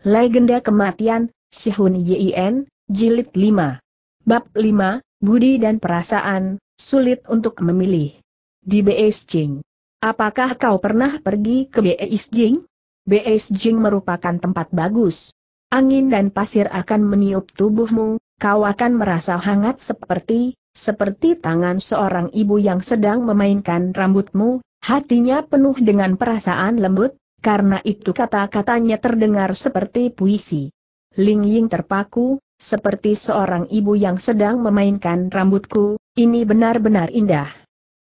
Legenda Kematian, Sihun Yin, Jilid 5. Bab 5, Budi dan Perasaan, Sulit untuk Memilih. Di Jing. Apakah kau pernah pergi ke Jing? Beijing? Jing merupakan tempat bagus. Angin dan pasir akan meniup tubuhmu, kau akan merasa hangat seperti, seperti tangan seorang ibu yang sedang memainkan rambutmu, hatinya penuh dengan perasaan lembut, karena itu kata-katanya terdengar seperti puisi. Ling Ying terpaku, seperti seorang ibu yang sedang memainkan rambutku, ini benar-benar indah.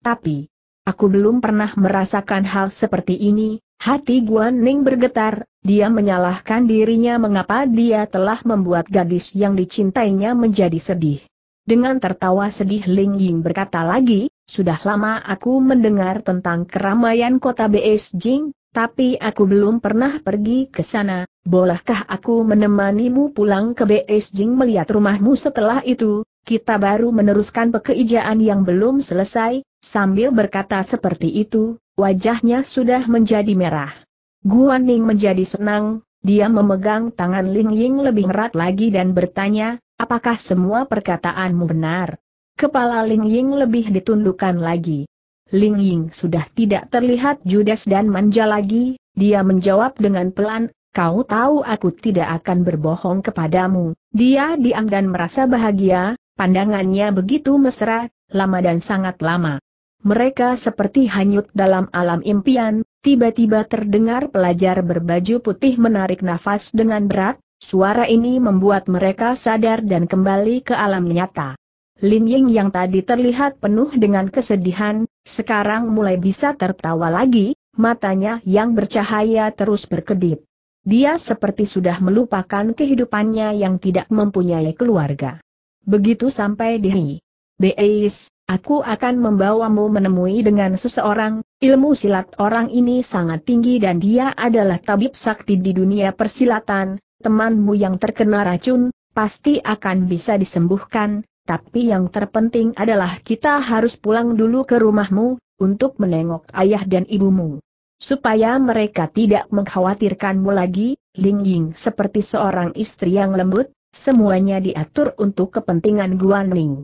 Tapi, aku belum pernah merasakan hal seperti ini, hati Guan Ning bergetar, dia menyalahkan dirinya mengapa dia telah membuat gadis yang dicintainya menjadi sedih. Dengan tertawa sedih Ling Ying berkata lagi, sudah lama aku mendengar tentang keramaian kota Beijing, tapi aku belum pernah pergi ke sana, bolehkah aku menemanimu pulang ke Beijing melihat rumahmu setelah itu? Kita baru meneruskan pekerjaan yang belum selesai, sambil berkata seperti itu, wajahnya sudah menjadi merah. Guan Ning menjadi senang, dia memegang tangan Ling Ying lebih erat lagi dan bertanya, apakah semua perkataanmu benar? Kepala Ling Ying lebih ditundukkan lagi. Ling Ying sudah tidak terlihat judes dan manja lagi, dia menjawab dengan pelan, kau tahu aku tidak akan berbohong kepadamu. Dia diam dan merasa bahagia, pandangannya begitu mesra, lama dan sangat lama. Mereka seperti hanyut dalam alam impian, tiba-tiba terdengar pelajar berbaju putih menarik nafas dengan berat, suara ini membuat mereka sadar dan kembali ke alam nyata. Lin Ying yang tadi terlihat penuh dengan kesedihan, sekarang mulai bisa tertawa lagi, matanya yang bercahaya terus berkedip. Dia seperti sudah melupakan kehidupannya yang tidak mempunyai keluarga. Begitu sampai di Hei. Beis, aku akan membawamu menemui dengan seseorang, ilmu silat orang ini sangat tinggi dan dia adalah tabib sakti di dunia persilatan, temanmu yang terkena racun, pasti akan bisa disembuhkan, tapi yang terpenting adalah kita harus pulang dulu ke rumahmu, untuk menengok ayah dan ibumu. Supaya mereka tidak mengkhawatirkanmu lagi, Ling Ying seperti seorang istri yang lembut, semuanya diatur untuk kepentingan Guan Ning.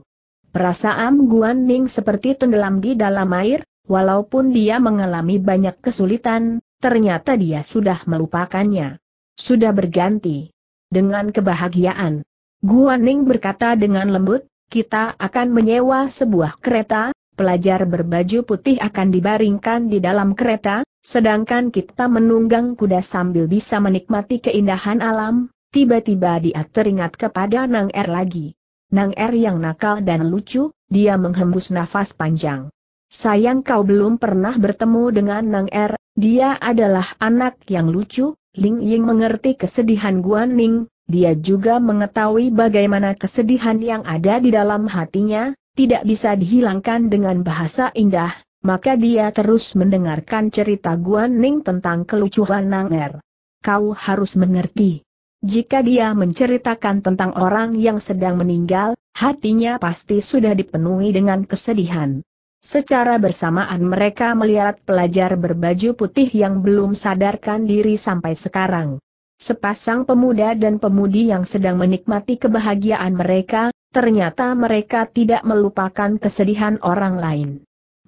Perasaan Guan Ning seperti tenggelam di dalam air, walaupun dia mengalami banyak kesulitan, ternyata dia sudah melupakannya. Sudah berganti. Dengan kebahagiaan. Guan Ning berkata dengan lembut, kita akan menyewa sebuah kereta, pelajar berbaju putih akan dibaringkan di dalam kereta, sedangkan kita menunggang kuda sambil bisa menikmati keindahan alam, tiba-tiba dia teringat kepada Nang Er lagi. Nang Er yang nakal dan lucu, dia menghembus nafas panjang. Sayang kau belum pernah bertemu dengan Nang Er, dia adalah anak yang lucu, Ling Ying mengerti kesedihan Guan Ning, dia juga mengetahui bagaimana kesedihan yang ada di dalam hatinya, tidak bisa dihilangkan dengan bahasa indah, maka dia terus mendengarkan cerita Guan Ning tentang kelucuan Nang Er. Kau harus mengerti. Jika dia menceritakan tentang orang yang sedang meninggal, hatinya pasti sudah dipenuhi dengan kesedihan. Secara bersamaan mereka melihat pelajar berbaju putih yang belum sadarkan diri sampai sekarang sepasang pemuda dan pemudi yang sedang menikmati kebahagiaan mereka, ternyata mereka tidak melupakan kesedihan orang lain.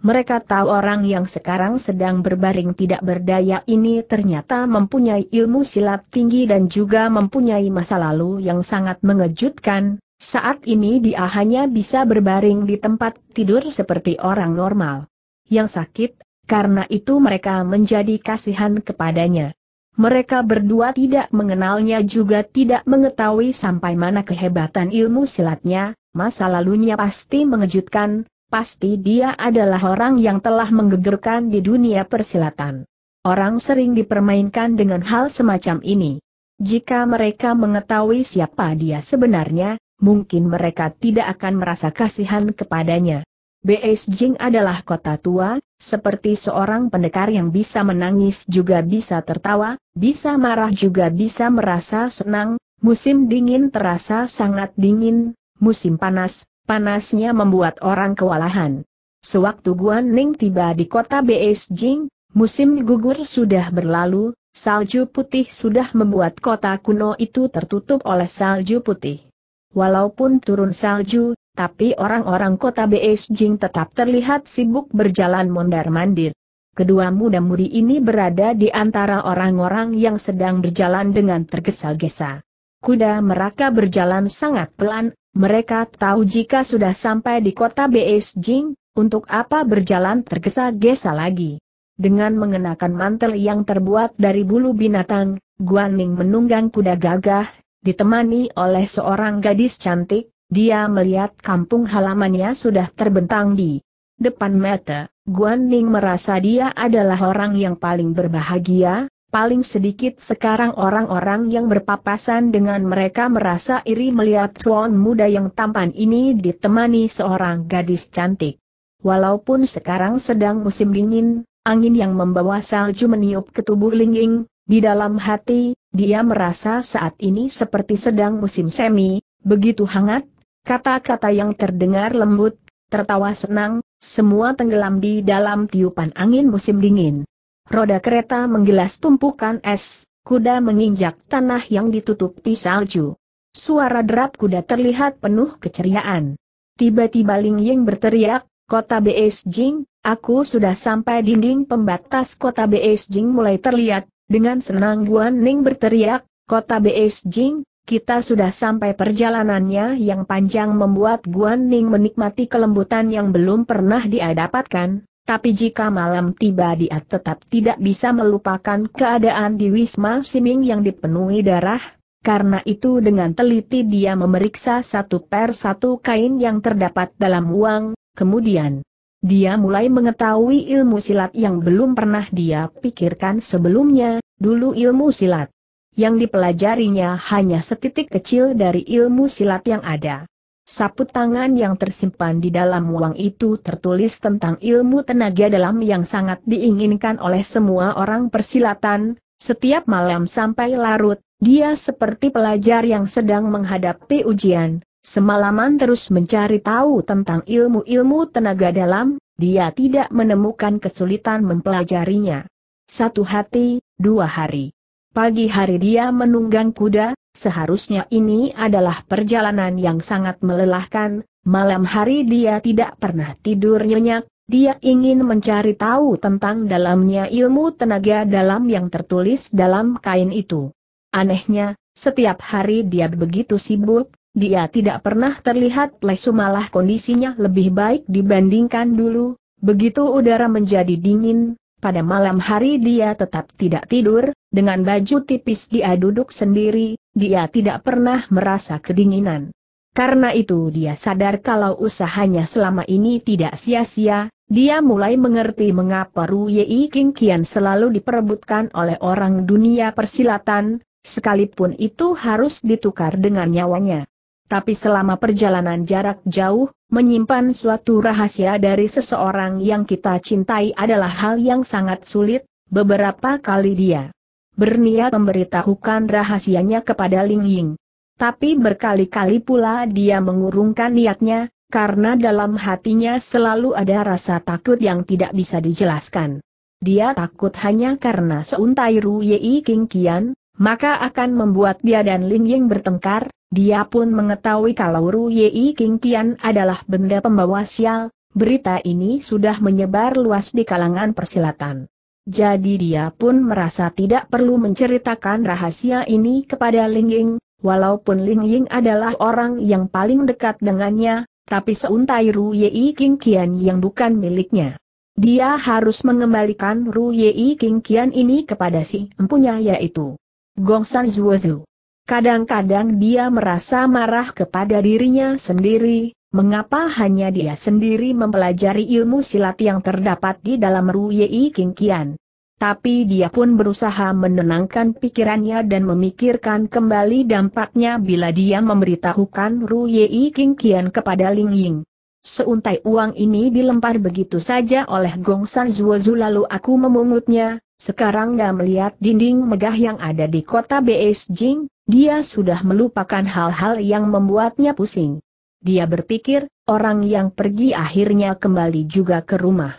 Mereka tahu orang yang sekarang sedang berbaring tidak berdaya ini ternyata mempunyai ilmu silat tinggi dan juga mempunyai masa lalu yang sangat mengejutkan, saat ini dia hanya bisa berbaring di tempat tidur seperti orang normal. Yang sakit, karena itu mereka menjadi kasihan kepadanya. Mereka berdua tidak mengenalnya juga tidak mengetahui sampai mana kehebatan ilmu silatnya, masa lalunya pasti mengejutkan, pasti dia adalah orang yang telah menggegerkan di dunia persilatan. Orang sering dipermainkan dengan hal semacam ini. Jika mereka mengetahui siapa dia sebenarnya, mungkin mereka tidak akan merasa kasihan kepadanya. B.S. Jing adalah kota tua, seperti seorang pendekar yang bisa menangis juga bisa tertawa, bisa marah juga bisa merasa senang, musim dingin terasa sangat dingin, musim panas, panasnya membuat orang kewalahan. Sewaktu Guan Ning tiba di kota B.S. Jing, musim gugur sudah berlalu, salju putih sudah membuat kota kuno itu tertutup oleh salju putih. Walaupun turun salju, tapi orang-orang kota Beijing tetap terlihat sibuk berjalan mondar-mandir. Kedua muda-mudi ini berada di antara orang-orang yang sedang berjalan dengan tergesa-gesa. Kuda mereka berjalan sangat pelan, mereka tahu jika sudah sampai di kota Beijing, untuk apa berjalan tergesa-gesa lagi. Dengan mengenakan mantel yang terbuat dari bulu binatang, Guan Ning menunggang kuda gagah, ditemani oleh seorang gadis cantik, dia melihat kampung halamannya sudah terbentang di depan mata. Guan Ning merasa dia adalah orang yang paling berbahagia, paling sedikit sekarang orang-orang yang berpapasan dengan mereka merasa iri melihat tuan muda yang tampan ini ditemani seorang gadis cantik. Walaupun sekarang sedang musim dingin, angin yang membawa salju meniup ke tubuh Linging, di dalam hati, dia merasa saat ini seperti sedang musim semi, begitu hangat, Kata-kata yang terdengar lembut, tertawa senang, semua tenggelam di dalam tiupan angin musim dingin. Roda kereta menggelas tumpukan es, kuda menginjak tanah yang ditutupi salju. Suara derap kuda terlihat penuh keceriaan. Tiba-tiba Ling Ying berteriak, Kota Beijing, aku sudah sampai dinding pembatas kota Beijing mulai terlihat, dengan senang Guan Ning berteriak, Kota Beijing, kita sudah sampai perjalanannya yang panjang membuat Guan Ning menikmati kelembutan yang belum pernah dia dapatkan, tapi jika malam tiba dia tetap tidak bisa melupakan keadaan di Wisma Siming yang dipenuhi darah, karena itu dengan teliti dia memeriksa satu per satu kain yang terdapat dalam uang, kemudian dia mulai mengetahui ilmu silat yang belum pernah dia pikirkan sebelumnya, dulu ilmu silat yang dipelajarinya hanya setitik kecil dari ilmu silat yang ada. Sapu tangan yang tersimpan di dalam uang itu tertulis tentang ilmu tenaga dalam yang sangat diinginkan oleh semua orang persilatan, setiap malam sampai larut, dia seperti pelajar yang sedang menghadapi ujian, semalaman terus mencari tahu tentang ilmu-ilmu tenaga dalam, dia tidak menemukan kesulitan mempelajarinya. Satu hati, dua hari. Pagi hari dia menunggang kuda, seharusnya ini adalah perjalanan yang sangat melelahkan, malam hari dia tidak pernah tidur nyenyak, dia ingin mencari tahu tentang dalamnya ilmu tenaga dalam yang tertulis dalam kain itu. Anehnya, setiap hari dia begitu sibuk, dia tidak pernah terlihat lesu malah kondisinya lebih baik dibandingkan dulu, begitu udara menjadi dingin, pada malam hari dia tetap tidak tidur, dengan baju tipis dia duduk sendiri, dia tidak pernah merasa kedinginan. Karena itu dia sadar kalau usahanya selama ini tidak sia-sia, dia mulai mengerti mengapa Ruyi King Kian selalu diperebutkan oleh orang dunia persilatan, sekalipun itu harus ditukar dengan nyawanya. Tapi selama perjalanan jarak jauh, menyimpan suatu rahasia dari seseorang yang kita cintai adalah hal yang sangat sulit, beberapa kali dia berniat memberitahukan rahasianya kepada Ling Ying. Tapi berkali-kali pula dia mengurungkan niatnya, karena dalam hatinya selalu ada rasa takut yang tidak bisa dijelaskan. Dia takut hanya karena seuntai Ru Yei King Kian, maka akan membuat dia dan Ling Ying bertengkar, dia pun mengetahui kalau Ru Yei King Tian adalah benda pembawa sial, berita ini sudah menyebar luas di kalangan persilatan. Jadi dia pun merasa tidak perlu menceritakan rahasia ini kepada Ling Ying, walaupun Ling Ying adalah orang yang paling dekat dengannya, tapi seuntai Ru Yei King Tian yang bukan miliknya. Dia harus mengembalikan Ru Yei King Tian ini kepada si empunya yaitu Gong Gongsan Zuozu. Kadang-kadang dia merasa marah kepada dirinya sendiri, mengapa hanya dia sendiri mempelajari ilmu silat yang terdapat di dalam Ruyei Kingkian. Tapi dia pun berusaha menenangkan pikirannya dan memikirkan kembali dampaknya bila dia memberitahukan Ruyei Kingkian kepada Ling Ying. Seuntai uang ini dilempar begitu saja oleh Gong San Zuozu lalu aku memungutnya, sekarang dah melihat dinding megah yang ada di kota Beijing, dia sudah melupakan hal-hal yang membuatnya pusing. Dia berpikir, orang yang pergi akhirnya kembali juga ke rumah.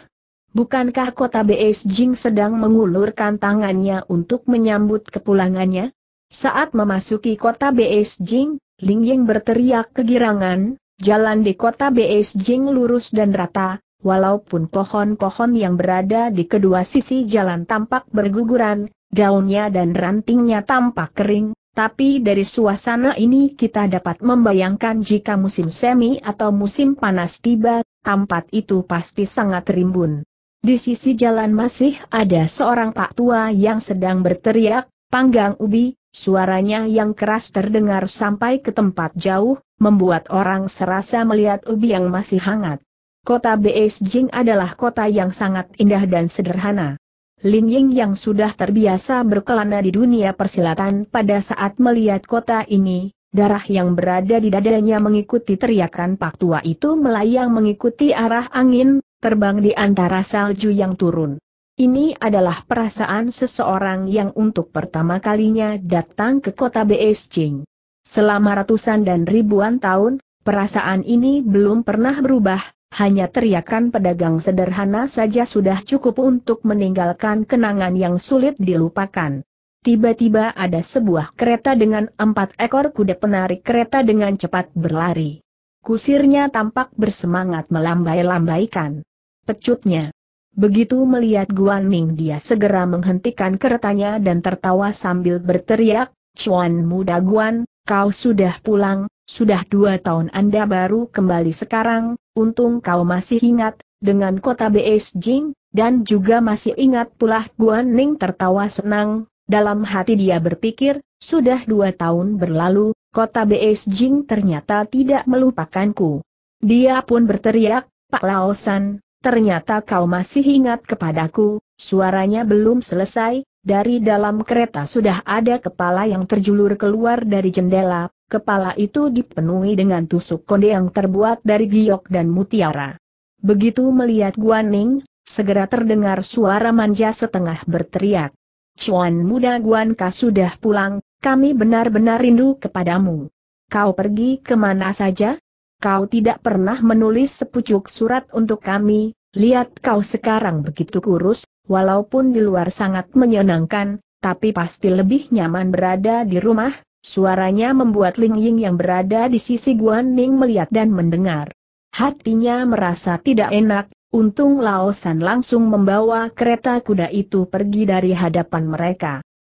Bukankah kota Beijing sedang mengulurkan tangannya untuk menyambut kepulangannya? Saat memasuki kota Beijing, Ling Ying berteriak kegirangan, jalan di kota Beijing lurus dan rata, walaupun pohon-pohon yang berada di kedua sisi jalan tampak berguguran, daunnya dan rantingnya tampak kering, tapi dari suasana ini kita dapat membayangkan jika musim semi atau musim panas tiba, tempat itu pasti sangat rimbun. Di sisi jalan masih ada seorang pak tua yang sedang berteriak, panggang ubi, suaranya yang keras terdengar sampai ke tempat jauh, membuat orang serasa melihat ubi yang masih hangat. Kota Beijing adalah kota yang sangat indah dan sederhana. Lin Ying yang sudah terbiasa berkelana di dunia persilatan pada saat melihat kota ini, darah yang berada di dadanya mengikuti teriakan pak tua itu melayang mengikuti arah angin, terbang di antara salju yang turun. Ini adalah perasaan seseorang yang untuk pertama kalinya datang ke kota Beijing. Selama ratusan dan ribuan tahun, perasaan ini belum pernah berubah, hanya teriakan pedagang sederhana saja sudah cukup untuk meninggalkan kenangan yang sulit dilupakan. Tiba-tiba ada sebuah kereta dengan empat ekor kuda penarik kereta dengan cepat berlari. Kusirnya tampak bersemangat melambai-lambaikan. Pecutnya. Begitu melihat Guan Ning dia segera menghentikan keretanya dan tertawa sambil berteriak, Chuan muda Guan, kau sudah pulang, sudah dua tahun Anda baru kembali sekarang, untung kau masih ingat, dengan kota Beijing, dan juga masih ingat pula Guan Ning tertawa senang, dalam hati dia berpikir, sudah dua tahun berlalu, kota Beijing ternyata tidak melupakanku. Dia pun berteriak, Pak Laosan, ternyata kau masih ingat kepadaku, suaranya belum selesai, dari dalam kereta sudah ada kepala yang terjulur keluar dari jendela, kepala itu dipenuhi dengan tusuk konde yang terbuat dari giok dan mutiara. Begitu melihat Guan Ning, segera terdengar suara manja setengah berteriak. Cuan muda Guan Ka sudah pulang, kami benar-benar rindu kepadamu. Kau pergi kemana saja? Kau tidak pernah menulis sepucuk surat untuk kami, lihat kau sekarang begitu kurus, walaupun di luar sangat menyenangkan, tapi pasti lebih nyaman berada di rumah, suaranya membuat Ling Ying yang berada di sisi Guan Ning melihat dan mendengar. Hatinya merasa tidak enak, untung Laosan langsung membawa kereta kuda itu pergi dari hadapan mereka.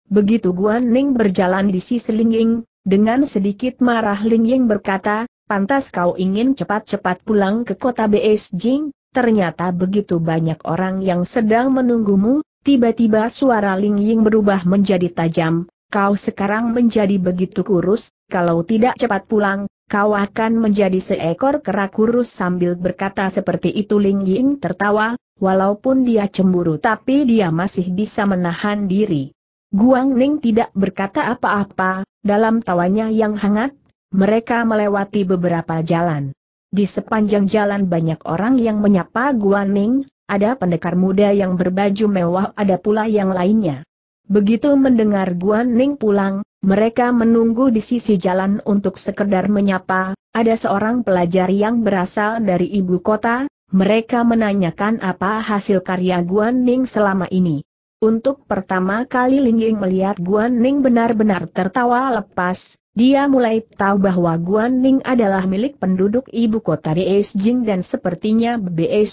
Begitu Guan Ning berjalan di sisi Ling Ying, dengan sedikit marah Ling Ying berkata, pantas kau ingin cepat-cepat pulang ke kota Beijing, ternyata begitu banyak orang yang sedang menunggumu, tiba-tiba suara Ling Ying berubah menjadi tajam, kau sekarang menjadi begitu kurus, kalau tidak cepat pulang, kau akan menjadi seekor kera kurus sambil berkata seperti itu Ling Ying tertawa, walaupun dia cemburu tapi dia masih bisa menahan diri. Guang Ning tidak berkata apa-apa, dalam tawanya yang hangat, mereka melewati beberapa jalan. Di sepanjang jalan banyak orang yang menyapa Guan Ning. ada pendekar muda yang berbaju mewah ada pula yang lainnya. Begitu mendengar Guan Ning pulang, mereka menunggu di sisi jalan untuk sekedar menyapa, ada seorang pelajar yang berasal dari ibu kota, mereka menanyakan apa hasil karya Guan Ning selama ini. Untuk pertama kali Lingying melihat Guan Ning benar-benar tertawa lepas, dia mulai tahu bahwa Guan Ning adalah milik penduduk ibu kota di Beijing dan sepertinya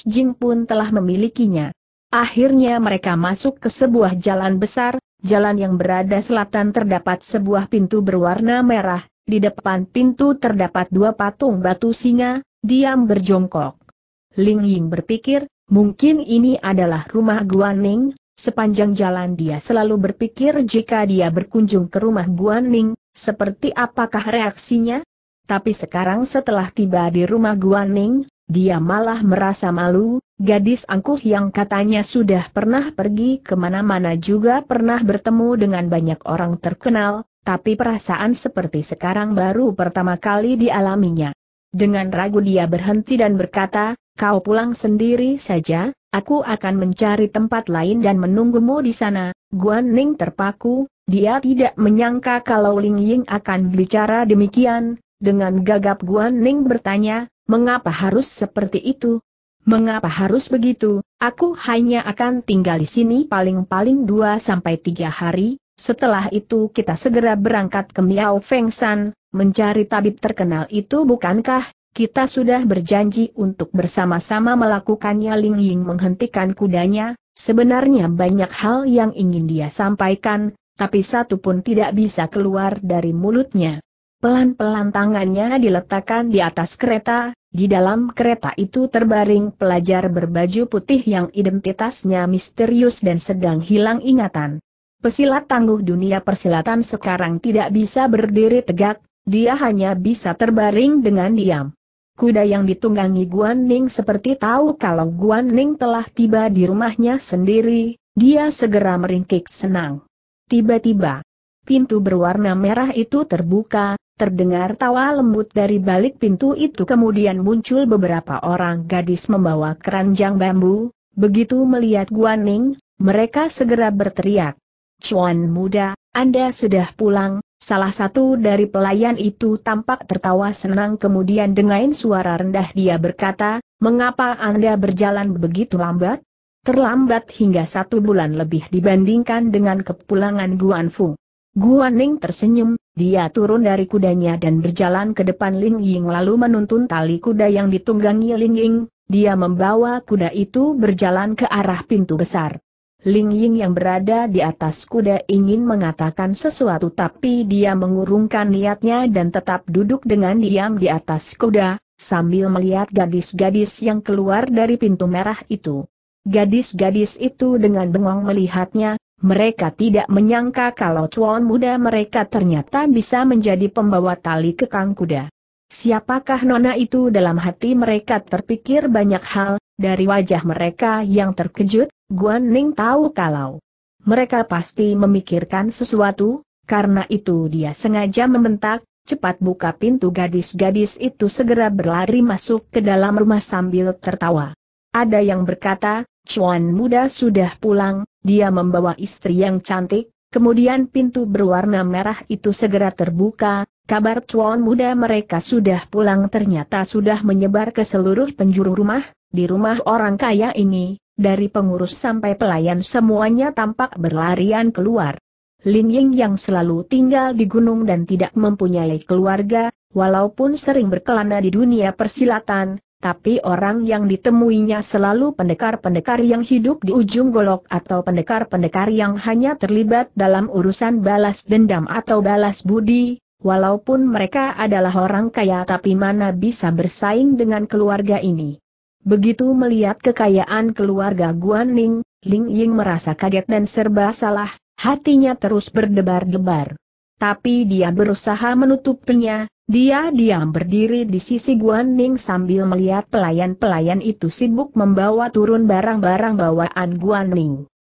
Jing pun telah memilikinya. Akhirnya mereka masuk ke sebuah jalan besar, jalan yang berada selatan terdapat sebuah pintu berwarna merah, di depan pintu terdapat dua patung batu singa, diam berjongkok. Ling Ying berpikir, mungkin ini adalah rumah Guan Ning, Sepanjang jalan dia selalu berpikir jika dia berkunjung ke rumah Guan Ning, seperti apakah reaksinya? Tapi sekarang setelah tiba di rumah Guan Ning, dia malah merasa malu, gadis angkuh yang katanya sudah pernah pergi kemana-mana juga pernah bertemu dengan banyak orang terkenal, tapi perasaan seperti sekarang baru pertama kali dialaminya. Dengan ragu dia berhenti dan berkata, kau pulang sendiri saja, Aku akan mencari tempat lain dan menunggumu di sana. Guan Ning terpaku, dia tidak menyangka kalau Ling Ying akan bicara demikian. Dengan gagap Guan Ning bertanya, mengapa harus seperti itu? Mengapa harus begitu? Aku hanya akan tinggal di sini paling-paling 2 sampai 3 hari, setelah itu kita segera berangkat ke Miao Feng San, mencari tabib terkenal itu bukankah? Kita sudah berjanji untuk bersama-sama melakukannya Ling Ying menghentikan kudanya, sebenarnya banyak hal yang ingin dia sampaikan, tapi satu pun tidak bisa keluar dari mulutnya. Pelan-pelan tangannya diletakkan di atas kereta, di dalam kereta itu terbaring pelajar berbaju putih yang identitasnya misterius dan sedang hilang ingatan. Pesilat tangguh dunia persilatan sekarang tidak bisa berdiri tegak, dia hanya bisa terbaring dengan diam. Kuda yang ditunggangi Guan Ning seperti tahu kalau Guan Ning telah tiba di rumahnya sendiri, dia segera meringkik senang. Tiba-tiba, pintu berwarna merah itu terbuka, terdengar tawa lembut dari balik pintu itu kemudian muncul beberapa orang gadis membawa keranjang bambu, begitu melihat Guan Ning, mereka segera berteriak. Cuan muda, anda sudah pulang, salah satu dari pelayan itu tampak tertawa senang kemudian dengan suara rendah dia berkata, mengapa Anda berjalan begitu lambat? Terlambat hingga satu bulan lebih dibandingkan dengan kepulangan Guan Fu. Guan Ning tersenyum, dia turun dari kudanya dan berjalan ke depan Ling Ying lalu menuntun tali kuda yang ditunggangi Ling Ying, dia membawa kuda itu berjalan ke arah pintu besar. Ling Ying yang berada di atas kuda ingin mengatakan sesuatu tapi dia mengurungkan niatnya dan tetap duduk dengan diam di atas kuda, sambil melihat gadis-gadis yang keluar dari pintu merah itu. Gadis-gadis itu dengan bengong melihatnya, mereka tidak menyangka kalau cuan muda mereka ternyata bisa menjadi pembawa tali kekang kuda. Siapakah nona itu dalam hati mereka terpikir banyak hal, dari wajah mereka yang terkejut, Guan Ning tahu kalau mereka pasti memikirkan sesuatu, karena itu dia sengaja membentak, cepat buka pintu gadis-gadis itu segera berlari masuk ke dalam rumah sambil tertawa. Ada yang berkata, Chuan muda sudah pulang, dia membawa istri yang cantik, kemudian pintu berwarna merah itu segera terbuka, kabar Chuan muda mereka sudah pulang ternyata sudah menyebar ke seluruh penjuru rumah, di rumah orang kaya ini, dari pengurus sampai pelayan semuanya tampak berlarian keluar. Lin Ying yang selalu tinggal di gunung dan tidak mempunyai keluarga, walaupun sering berkelana di dunia persilatan, tapi orang yang ditemuinya selalu pendekar-pendekar yang hidup di ujung golok atau pendekar-pendekar yang hanya terlibat dalam urusan balas dendam atau balas budi, walaupun mereka adalah orang kaya tapi mana bisa bersaing dengan keluarga ini. Begitu melihat kekayaan keluarga Guan Ning, Ling Ying merasa kaget dan serba salah, hatinya terus berdebar-debar. Tapi dia berusaha menutupinya, dia diam berdiri di sisi Guan Ning sambil melihat pelayan-pelayan itu sibuk membawa turun barang-barang bawaan Guan Ning.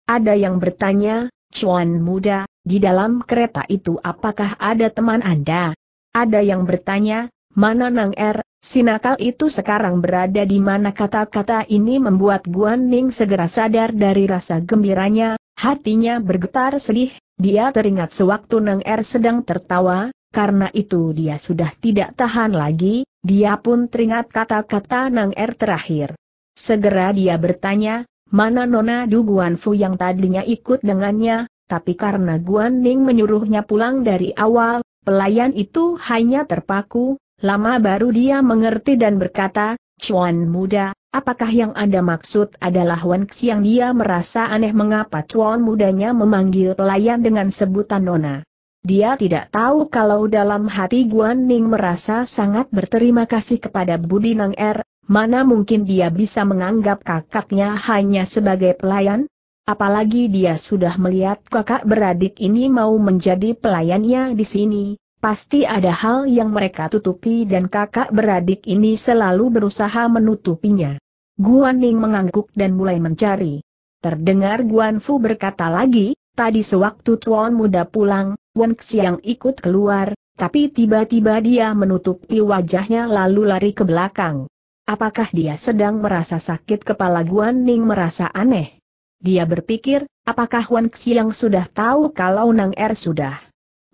Ada yang bertanya, Chuan muda, di dalam kereta itu apakah ada teman Anda? Ada yang bertanya, mana Nang Er, Si nakal itu sekarang berada di mana kata-kata ini membuat Guan Ning segera sadar dari rasa gembiranya, hatinya bergetar sedih, dia teringat sewaktu Neng Er sedang tertawa, karena itu dia sudah tidak tahan lagi, dia pun teringat kata-kata Neng Er terakhir. Segera dia bertanya, mana Nona Du Guan Fu yang tadinya ikut dengannya, tapi karena Guan Ning menyuruhnya pulang dari awal, pelayan itu hanya terpaku, Lama baru dia mengerti dan berkata, Chuan muda, apakah yang Anda maksud adalah Wan Xiang dia merasa aneh mengapa Chuan mudanya memanggil pelayan dengan sebutan Nona. Dia tidak tahu kalau dalam hati Guan Ning merasa sangat berterima kasih kepada Budi Nang Er, mana mungkin dia bisa menganggap kakaknya hanya sebagai pelayan? Apalagi dia sudah melihat kakak beradik ini mau menjadi pelayannya di sini, Pasti ada hal yang mereka tutupi dan kakak beradik ini selalu berusaha menutupinya. Guan Ning mengangguk dan mulai mencari. Terdengar Guan Fu berkata lagi, tadi sewaktu tuan muda pulang, Wen Xiang ikut keluar, tapi tiba-tiba dia menutupi wajahnya lalu lari ke belakang. Apakah dia sedang merasa sakit kepala Guan Ning merasa aneh? Dia berpikir, apakah Wen Xiang sudah tahu kalau Nang Er sudah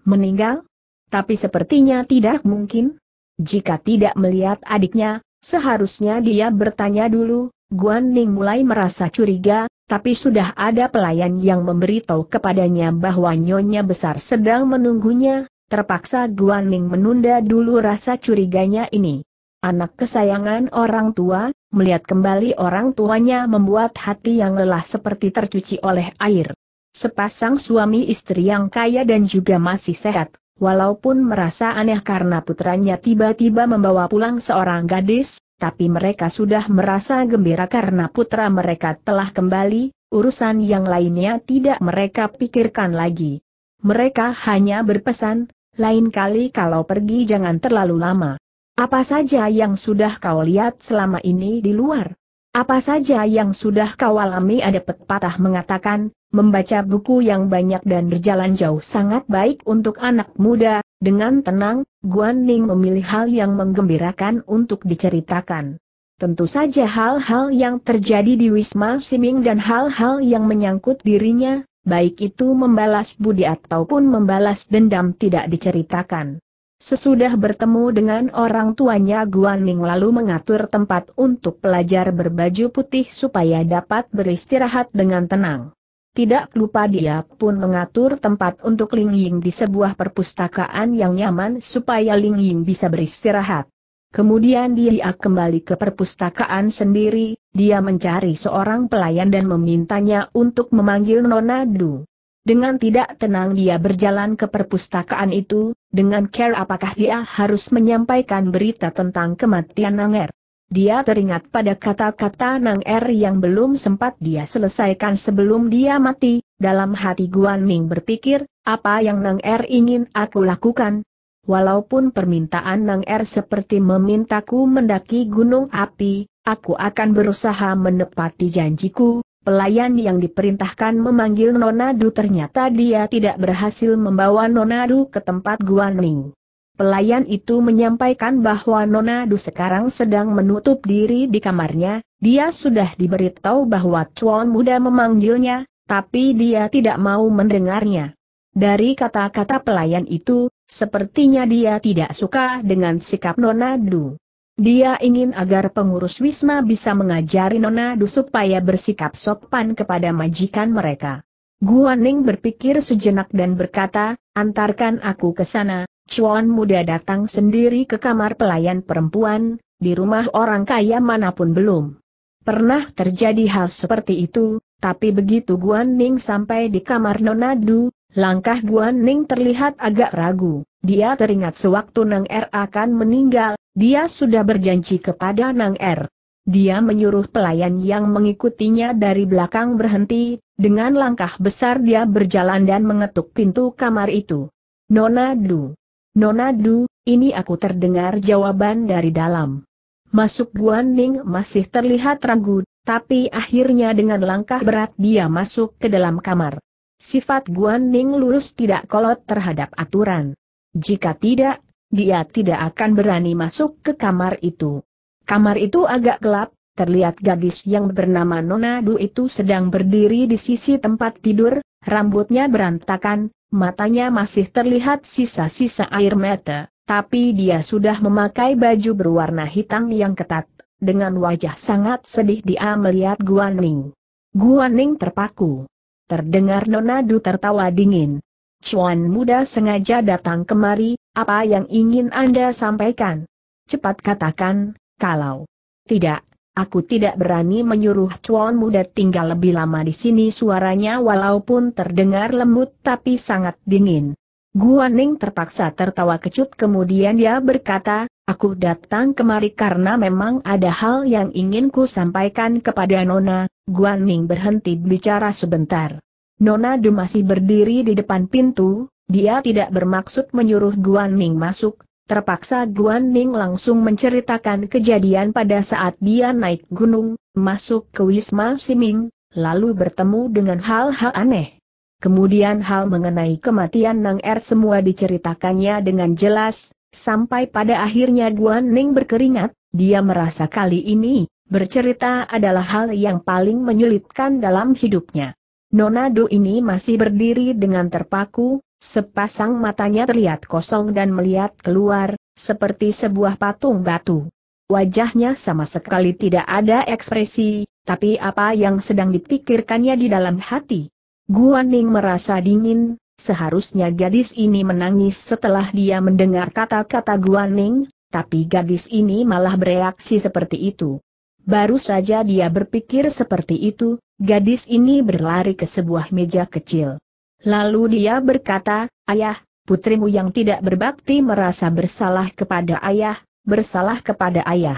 meninggal? tapi sepertinya tidak mungkin. Jika tidak melihat adiknya, seharusnya dia bertanya dulu, Guan Ning mulai merasa curiga, tapi sudah ada pelayan yang memberitahu kepadanya bahwa Nyonya Besar sedang menunggunya, terpaksa Guan Ning menunda dulu rasa curiganya ini. Anak kesayangan orang tua, melihat kembali orang tuanya membuat hati yang lelah seperti tercuci oleh air. Sepasang suami istri yang kaya dan juga masih sehat, Walaupun merasa aneh karena putranya tiba-tiba membawa pulang seorang gadis, tapi mereka sudah merasa gembira karena putra mereka telah kembali, urusan yang lainnya tidak mereka pikirkan lagi. Mereka hanya berpesan, lain kali kalau pergi jangan terlalu lama. Apa saja yang sudah kau lihat selama ini di luar? Apa saja yang sudah kau alami ada pepatah mengatakan, membaca buku yang banyak dan berjalan jauh sangat baik untuk anak muda, dengan tenang, Guan Ning memilih hal yang menggembirakan untuk diceritakan. Tentu saja hal-hal yang terjadi di Wisma Siming dan hal-hal yang menyangkut dirinya, baik itu membalas budi ataupun membalas dendam tidak diceritakan. Sesudah bertemu dengan orang tuanya Guaning lalu mengatur tempat untuk pelajar berbaju putih supaya dapat beristirahat dengan tenang. Tidak lupa dia pun mengatur tempat untuk Ling Ying di sebuah perpustakaan yang nyaman supaya Ling Ying bisa beristirahat. Kemudian dia kembali ke perpustakaan sendiri, dia mencari seorang pelayan dan memintanya untuk memanggil Nona Du. Dengan tidak tenang dia berjalan ke perpustakaan itu, dengan care apakah dia harus menyampaikan berita tentang kematian Nang Er? Dia teringat pada kata-kata Nang Er yang belum sempat dia selesaikan sebelum dia mati, dalam hati Guan Ming berpikir, apa yang Nang Er ingin aku lakukan? Walaupun permintaan Nang Er seperti memintaku mendaki gunung api, aku akan berusaha menepati janjiku, Pelayan yang diperintahkan memanggil Nonadu ternyata dia tidak berhasil membawa Nonadu ke tempat Guaning. Pelayan itu menyampaikan bahwa Nonadu sekarang sedang menutup diri di kamarnya, dia sudah diberitahu bahwa Chuan muda memanggilnya, tapi dia tidak mau mendengarnya. Dari kata-kata pelayan itu, sepertinya dia tidak suka dengan sikap Nonadu. Dia ingin agar pengurus Wisma bisa mengajari Nona Du supaya bersikap sopan kepada majikan mereka. Guan Ning berpikir sejenak dan berkata, antarkan aku ke sana, Chuan muda datang sendiri ke kamar pelayan perempuan, di rumah orang kaya manapun belum. Pernah terjadi hal seperti itu, tapi begitu Guan Ning sampai di kamar Nona Du, langkah Guan Ning terlihat agak ragu. Dia teringat sewaktu Neng Er akan meninggal, dia sudah berjanji kepada Nang Er. Dia menyuruh pelayan yang mengikutinya dari belakang berhenti, dengan langkah besar dia berjalan dan mengetuk pintu kamar itu. Nona Du. Nona Du, ini aku terdengar jawaban dari dalam. Masuk Guan Ning masih terlihat ragu, tapi akhirnya dengan langkah berat dia masuk ke dalam kamar. Sifat Guan Ning lurus tidak kolot terhadap aturan. Jika tidak, dia tidak akan berani masuk ke kamar itu. Kamar itu agak gelap, terlihat gadis yang bernama Nona Du itu sedang berdiri di sisi tempat tidur, rambutnya berantakan, matanya masih terlihat sisa-sisa air mata, tapi dia sudah memakai baju berwarna hitam yang ketat. Dengan wajah sangat sedih dia melihat Guan Ning. Guan Ning terpaku. Terdengar Nona Du tertawa dingin. Chuan muda sengaja datang kemari, apa yang ingin Anda sampaikan? Cepat katakan, kalau tidak, aku tidak berani menyuruh Chuan muda tinggal lebih lama di sini suaranya walaupun terdengar lembut tapi sangat dingin. Guan Ning terpaksa tertawa kecut kemudian dia berkata, aku datang kemari karena memang ada hal yang ingin ku sampaikan kepada Nona, Guan Ning berhenti bicara sebentar. Nona Du masih berdiri di depan pintu, dia tidak bermaksud menyuruh Guan Ning masuk, terpaksa Guan Ning langsung menceritakan kejadian pada saat dia naik gunung, masuk ke Wisma Siming, lalu bertemu dengan hal-hal aneh. Kemudian hal mengenai kematian Nang Er semua diceritakannya dengan jelas, sampai pada akhirnya Guan Ning berkeringat, dia merasa kali ini, bercerita adalah hal yang paling menyulitkan dalam hidupnya. Nona Du ini masih berdiri dengan terpaku, sepasang matanya terlihat kosong dan melihat keluar, seperti sebuah patung batu. Wajahnya sama sekali tidak ada ekspresi, tapi apa yang sedang dipikirkannya di dalam hati? Guan Ning merasa dingin, seharusnya gadis ini menangis setelah dia mendengar kata-kata Guan Ning, tapi gadis ini malah bereaksi seperti itu. Baru saja dia berpikir seperti itu, gadis ini berlari ke sebuah meja kecil. Lalu dia berkata, Ayah, putrimu yang tidak berbakti merasa bersalah kepada ayah, bersalah kepada ayah.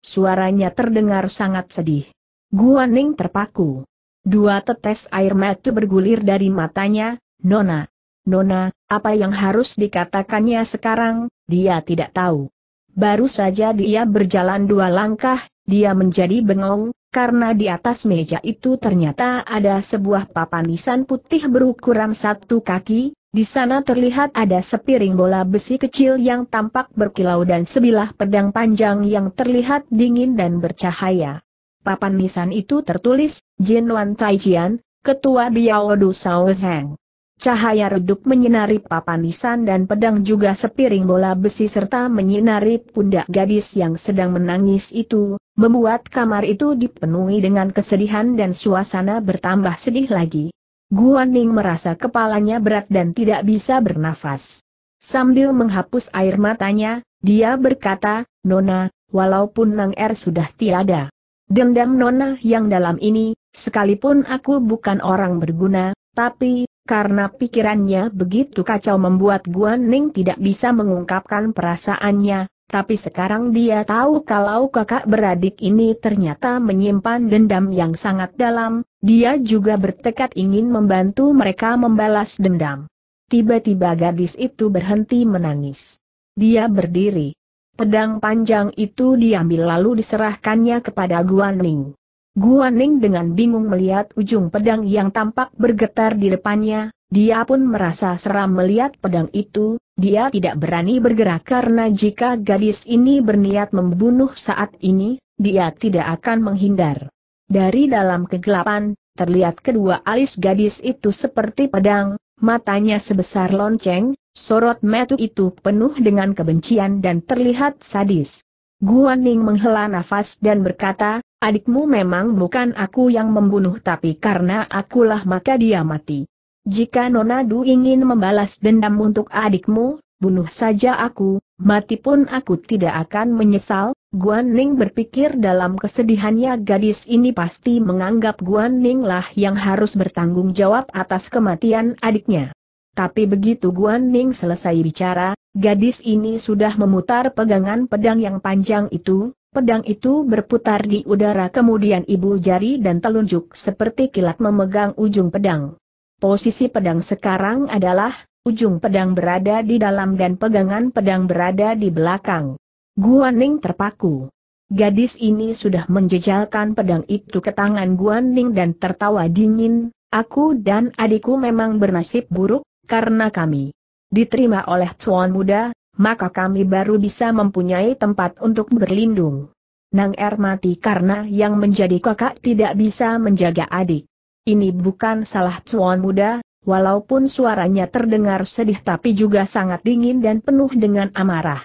Suaranya terdengar sangat sedih. Guaning terpaku. Dua tetes air mata bergulir dari matanya, Nona. Nona, apa yang harus dikatakannya sekarang, dia tidak tahu. Baru saja dia berjalan dua langkah, dia menjadi bengong, karena di atas meja itu ternyata ada sebuah papan nisan putih berukuran satu kaki, di sana terlihat ada sepiring bola besi kecil yang tampak berkilau dan sebilah pedang panjang yang terlihat dingin dan bercahaya. Papan nisan itu tertulis, Jin Wan Taijian, Ketua Biao Du Sao Zeng. Cahaya redup menyinari papan nisan dan pedang juga sepiring bola besi serta menyinari pundak gadis yang sedang menangis itu, membuat kamar itu dipenuhi dengan kesedihan dan suasana bertambah sedih lagi. Guan Ning merasa kepalanya berat dan tidak bisa bernafas. Sambil menghapus air matanya, dia berkata, Nona, walaupun Nang Er sudah tiada. Dendam Nona yang dalam ini, sekalipun aku bukan orang berguna, tapi, karena pikirannya begitu kacau membuat Guan Ning tidak bisa mengungkapkan perasaannya, tapi sekarang dia tahu kalau kakak beradik ini ternyata menyimpan dendam yang sangat dalam, dia juga bertekad ingin membantu mereka membalas dendam. Tiba-tiba gadis itu berhenti menangis. Dia berdiri. Pedang panjang itu diambil lalu diserahkannya kepada Guan Ning. Guan Ning dengan bingung melihat ujung pedang yang tampak bergetar di depannya, dia pun merasa seram melihat pedang itu, dia tidak berani bergerak karena jika gadis ini berniat membunuh saat ini, dia tidak akan menghindar. Dari dalam kegelapan, terlihat kedua alis gadis itu seperti pedang, matanya sebesar lonceng, sorot metu itu penuh dengan kebencian dan terlihat sadis. Guan Ning menghela nafas dan berkata, adikmu memang bukan aku yang membunuh tapi karena akulah maka dia mati. Jika Nona Du ingin membalas dendam untuk adikmu, bunuh saja aku, mati pun aku tidak akan menyesal. Guan Ning berpikir dalam kesedihannya gadis ini pasti menganggap Guan Ning lah yang harus bertanggung jawab atas kematian adiknya. Tapi begitu Guan Ning selesai bicara, gadis ini sudah memutar pegangan pedang yang panjang itu, Pedang itu berputar di udara kemudian ibu jari dan telunjuk seperti kilat memegang ujung pedang. Posisi pedang sekarang adalah, ujung pedang berada di dalam dan pegangan pedang berada di belakang. Guan Ning terpaku. Gadis ini sudah menjejalkan pedang itu ke tangan Guan Ning dan tertawa dingin, aku dan adikku memang bernasib buruk, karena kami diterima oleh tuan muda, maka kami baru bisa mempunyai tempat untuk berlindung. Nang Er mati karena yang menjadi kakak tidak bisa menjaga adik ini bukan salah Cuan Muda, walaupun suaranya terdengar sedih tapi juga sangat dingin dan penuh dengan amarah.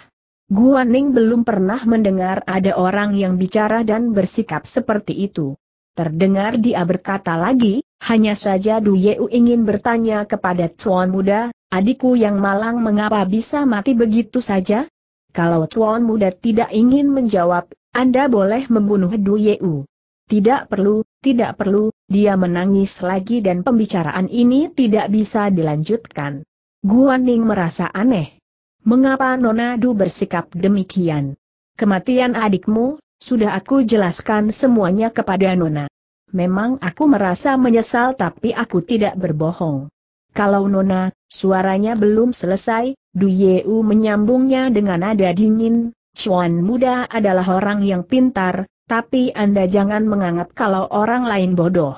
Guaning belum pernah mendengar ada orang yang bicara dan bersikap seperti itu. Terdengar dia berkata lagi, hanya saja Du Yeu ingin bertanya kepada Tuan Muda, adikku yang malang mengapa bisa mati begitu saja? Kalau Tuan Muda tidak ingin menjawab, Anda boleh membunuh Du Yeu. Tidak perlu, tidak perlu, dia menangis lagi dan pembicaraan ini tidak bisa dilanjutkan. Guan Ning merasa aneh. Mengapa Nona Du bersikap demikian? Kematian adikmu, sudah aku jelaskan semuanya kepada Nona. Memang aku merasa menyesal tapi aku tidak berbohong. Kalau Nona, suaranya belum selesai, Du Yeu menyambungnya dengan nada dingin, Cuan muda adalah orang yang pintar, tapi Anda jangan menganggap kalau orang lain bodoh.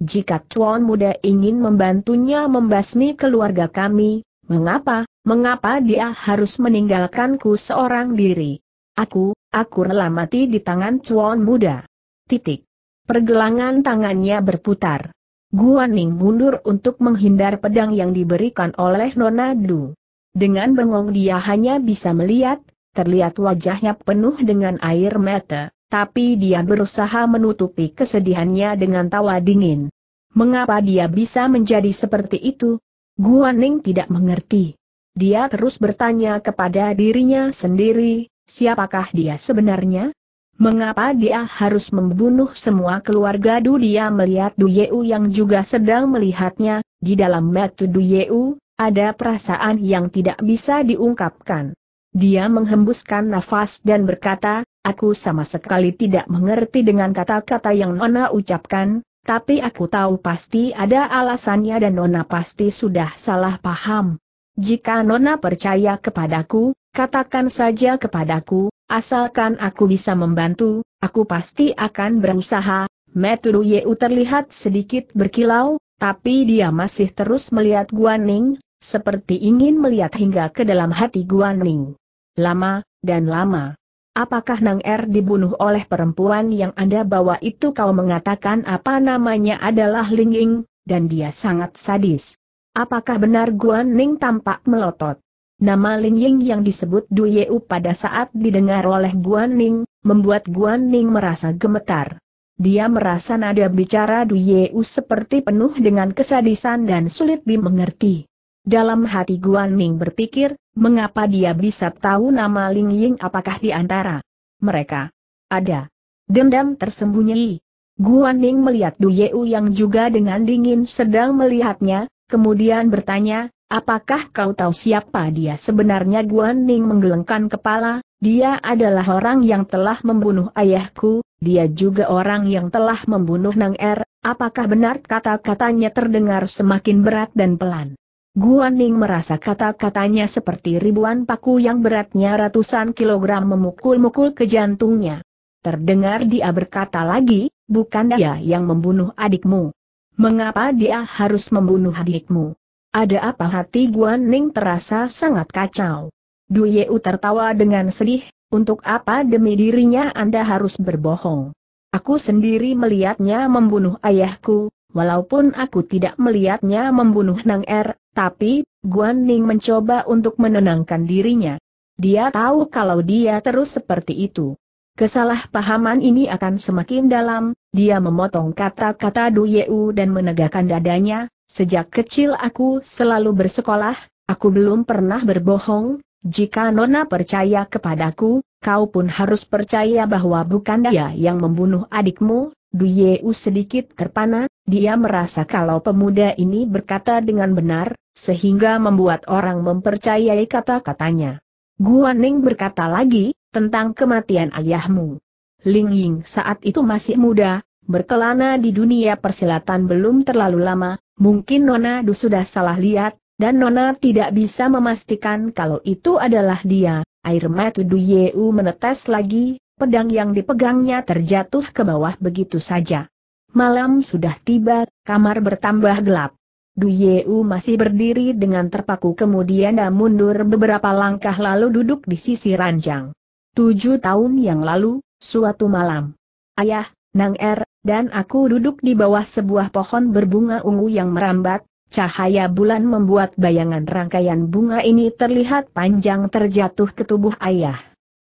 Jika Chuan muda ingin membantunya membasmi keluarga kami, mengapa, mengapa dia harus meninggalkanku seorang diri? Aku, aku rela mati di tangan Chuan muda. Titik. Pergelangan tangannya berputar. Guaning mundur untuk menghindar pedang yang diberikan oleh Nona Du. Dengan bengong dia hanya bisa melihat, terlihat wajahnya penuh dengan air mata tapi dia berusaha menutupi kesedihannya dengan tawa dingin. Mengapa dia bisa menjadi seperti itu? Guan Ning tidak mengerti. Dia terus bertanya kepada dirinya sendiri, siapakah dia sebenarnya? Mengapa dia harus membunuh semua keluarga Du dia melihat Du Yeu yang juga sedang melihatnya, di dalam metu Du Yeu, ada perasaan yang tidak bisa diungkapkan. Dia menghembuskan nafas dan berkata, Aku sama sekali tidak mengerti dengan kata-kata yang Nona ucapkan, tapi aku tahu pasti ada alasannya dan Nona pasti sudah salah paham. Jika Nona percaya kepadaku, katakan saja kepadaku, asalkan aku bisa membantu, aku pasti akan berusaha. Metru Yeu terlihat sedikit berkilau, tapi dia masih terus melihat Guan Ning, seperti ingin melihat hingga ke dalam hati Guan Ning. Lama, dan lama. Apakah Nang Er dibunuh oleh perempuan yang Anda bawa itu kau mengatakan apa namanya adalah Ling Ying, dan dia sangat sadis. Apakah benar Guan Ning tampak melotot? Nama Ling Ying yang disebut Du Yeu pada saat didengar oleh Guan Ning, membuat Guan Ning merasa gemetar. Dia merasa nada bicara Du Yeu seperti penuh dengan kesadisan dan sulit dimengerti. Dalam hati Guan Ning berpikir, Mengapa dia bisa tahu nama Ling Ying apakah di antara mereka ada dendam tersembunyi? Guan Ning melihat Du Yeu yang juga dengan dingin sedang melihatnya, kemudian bertanya, apakah kau tahu siapa dia sebenarnya Guan Ning menggelengkan kepala, dia adalah orang yang telah membunuh ayahku, dia juga orang yang telah membunuh Nang Er, apakah benar kata-katanya terdengar semakin berat dan pelan. Guan Ning merasa kata-katanya seperti ribuan paku yang beratnya ratusan kilogram memukul-mukul ke jantungnya. Terdengar dia berkata lagi, bukan dia yang membunuh adikmu. Mengapa dia harus membunuh adikmu? Ada apa hati Guan Ning terasa sangat kacau? Du Yueu tertawa dengan sedih, untuk apa demi dirinya Anda harus berbohong? Aku sendiri melihatnya membunuh ayahku, Walaupun aku tidak melihatnya membunuh Nang Er, tapi, Guan Ning mencoba untuk menenangkan dirinya. Dia tahu kalau dia terus seperti itu. Kesalahpahaman ini akan semakin dalam, dia memotong kata-kata Du Yeu dan menegakkan dadanya, sejak kecil aku selalu bersekolah, aku belum pernah berbohong, jika Nona percaya kepadaku, kau pun harus percaya bahwa bukan dia yang membunuh adikmu, Duyeu sedikit terpana, dia merasa kalau pemuda ini berkata dengan benar, sehingga membuat orang mempercayai kata-katanya. Guaning berkata lagi, tentang kematian ayahmu. Ling Ying saat itu masih muda, berkelana di dunia persilatan belum terlalu lama, mungkin Nona Du sudah salah lihat, dan Nona tidak bisa memastikan kalau itu adalah dia. Air mata Du Yeu menetes lagi, pedang yang dipegangnya terjatuh ke bawah begitu saja. Malam sudah tiba, kamar bertambah gelap. Du Yeu masih berdiri dengan terpaku kemudian dan mundur beberapa langkah lalu duduk di sisi ranjang. Tujuh tahun yang lalu, suatu malam. Ayah, Nang Er, dan aku duduk di bawah sebuah pohon berbunga ungu yang merambat, Cahaya bulan membuat bayangan rangkaian bunga ini terlihat panjang terjatuh ke tubuh ayah.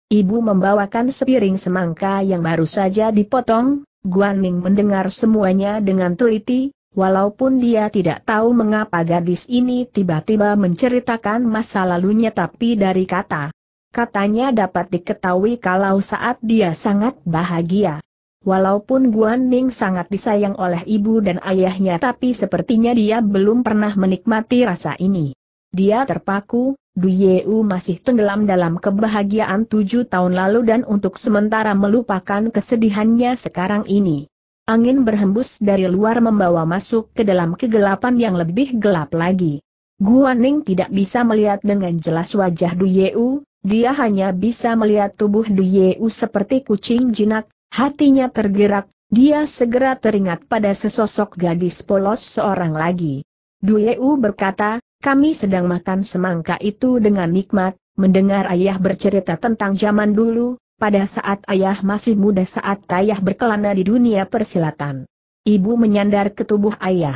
Ibu membawakan sepiring semangka yang baru saja dipotong, Guaning mendengar semuanya dengan teliti, walaupun dia tidak tahu mengapa gadis ini tiba-tiba menceritakan masa lalunya tapi dari kata. Katanya dapat diketahui kalau saat dia sangat bahagia. Walaupun Guaning sangat disayang oleh ibu dan ayahnya tapi sepertinya dia belum pernah menikmati rasa ini. Dia terpaku, Du Yeu masih tenggelam dalam kebahagiaan tujuh tahun lalu dan untuk sementara melupakan kesedihannya sekarang ini. Angin berhembus dari luar membawa masuk ke dalam kegelapan yang lebih gelap lagi. Guan Ning tidak bisa melihat dengan jelas wajah Du Yeu, dia hanya bisa melihat tubuh Du Yeu seperti kucing jinak, hatinya tergerak, dia segera teringat pada sesosok gadis polos seorang lagi. Du Yeu berkata, kami sedang makan semangka itu dengan nikmat, mendengar ayah bercerita tentang zaman dulu, pada saat ayah masih muda saat ayah berkelana di dunia persilatan. Ibu menyandar ke tubuh ayah.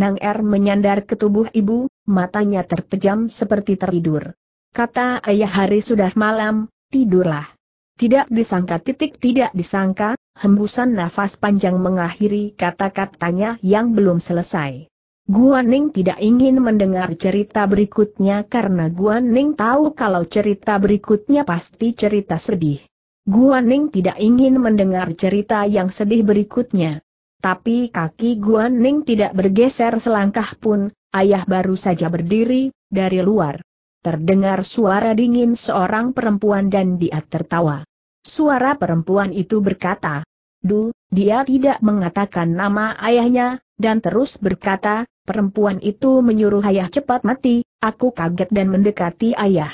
Nang Er menyandar ke tubuh ibu, matanya terpejam seperti tertidur. Kata ayah hari sudah malam, tidurlah. Tidak disangka titik tidak disangka, hembusan nafas panjang mengakhiri kata-katanya yang belum selesai. Guan Ning tidak ingin mendengar cerita berikutnya karena Guan Ning tahu kalau cerita berikutnya pasti cerita sedih. Guan Ning tidak ingin mendengar cerita yang sedih berikutnya. Tapi kaki Guan Ning tidak bergeser selangkah pun, ayah baru saja berdiri, dari luar. Terdengar suara dingin seorang perempuan dan dia tertawa. Suara perempuan itu berkata, Du, dia tidak mengatakan nama ayahnya, dan terus berkata, Perempuan itu menyuruh ayah cepat mati, aku kaget dan mendekati ayah.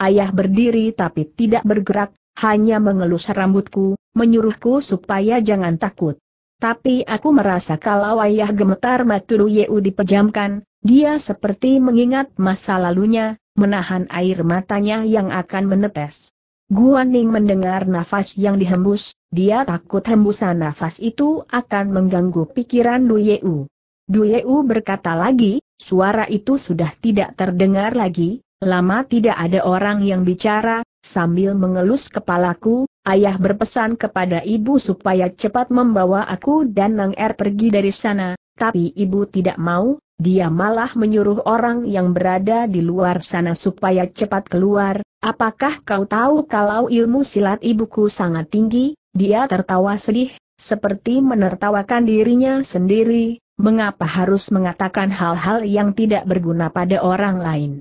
Ayah berdiri tapi tidak bergerak, hanya mengelus rambutku, menyuruhku supaya jangan takut. Tapi aku merasa kalau ayah gemetar maturu Yeu dipejamkan, dia seperti mengingat masa lalunya, menahan air matanya yang akan menetes. Guaning mendengar nafas yang dihembus, dia takut hembusan nafas itu akan mengganggu pikiran Lu Yeu. Duyeu berkata lagi, suara itu sudah tidak terdengar lagi, lama tidak ada orang yang bicara, sambil mengelus kepalaku, ayah berpesan kepada ibu supaya cepat membawa aku dan Nang Er pergi dari sana, tapi ibu tidak mau, dia malah menyuruh orang yang berada di luar sana supaya cepat keluar, apakah kau tahu kalau ilmu silat ibuku sangat tinggi, dia tertawa sedih, seperti menertawakan dirinya sendiri, Mengapa harus mengatakan hal-hal yang tidak berguna pada orang lain?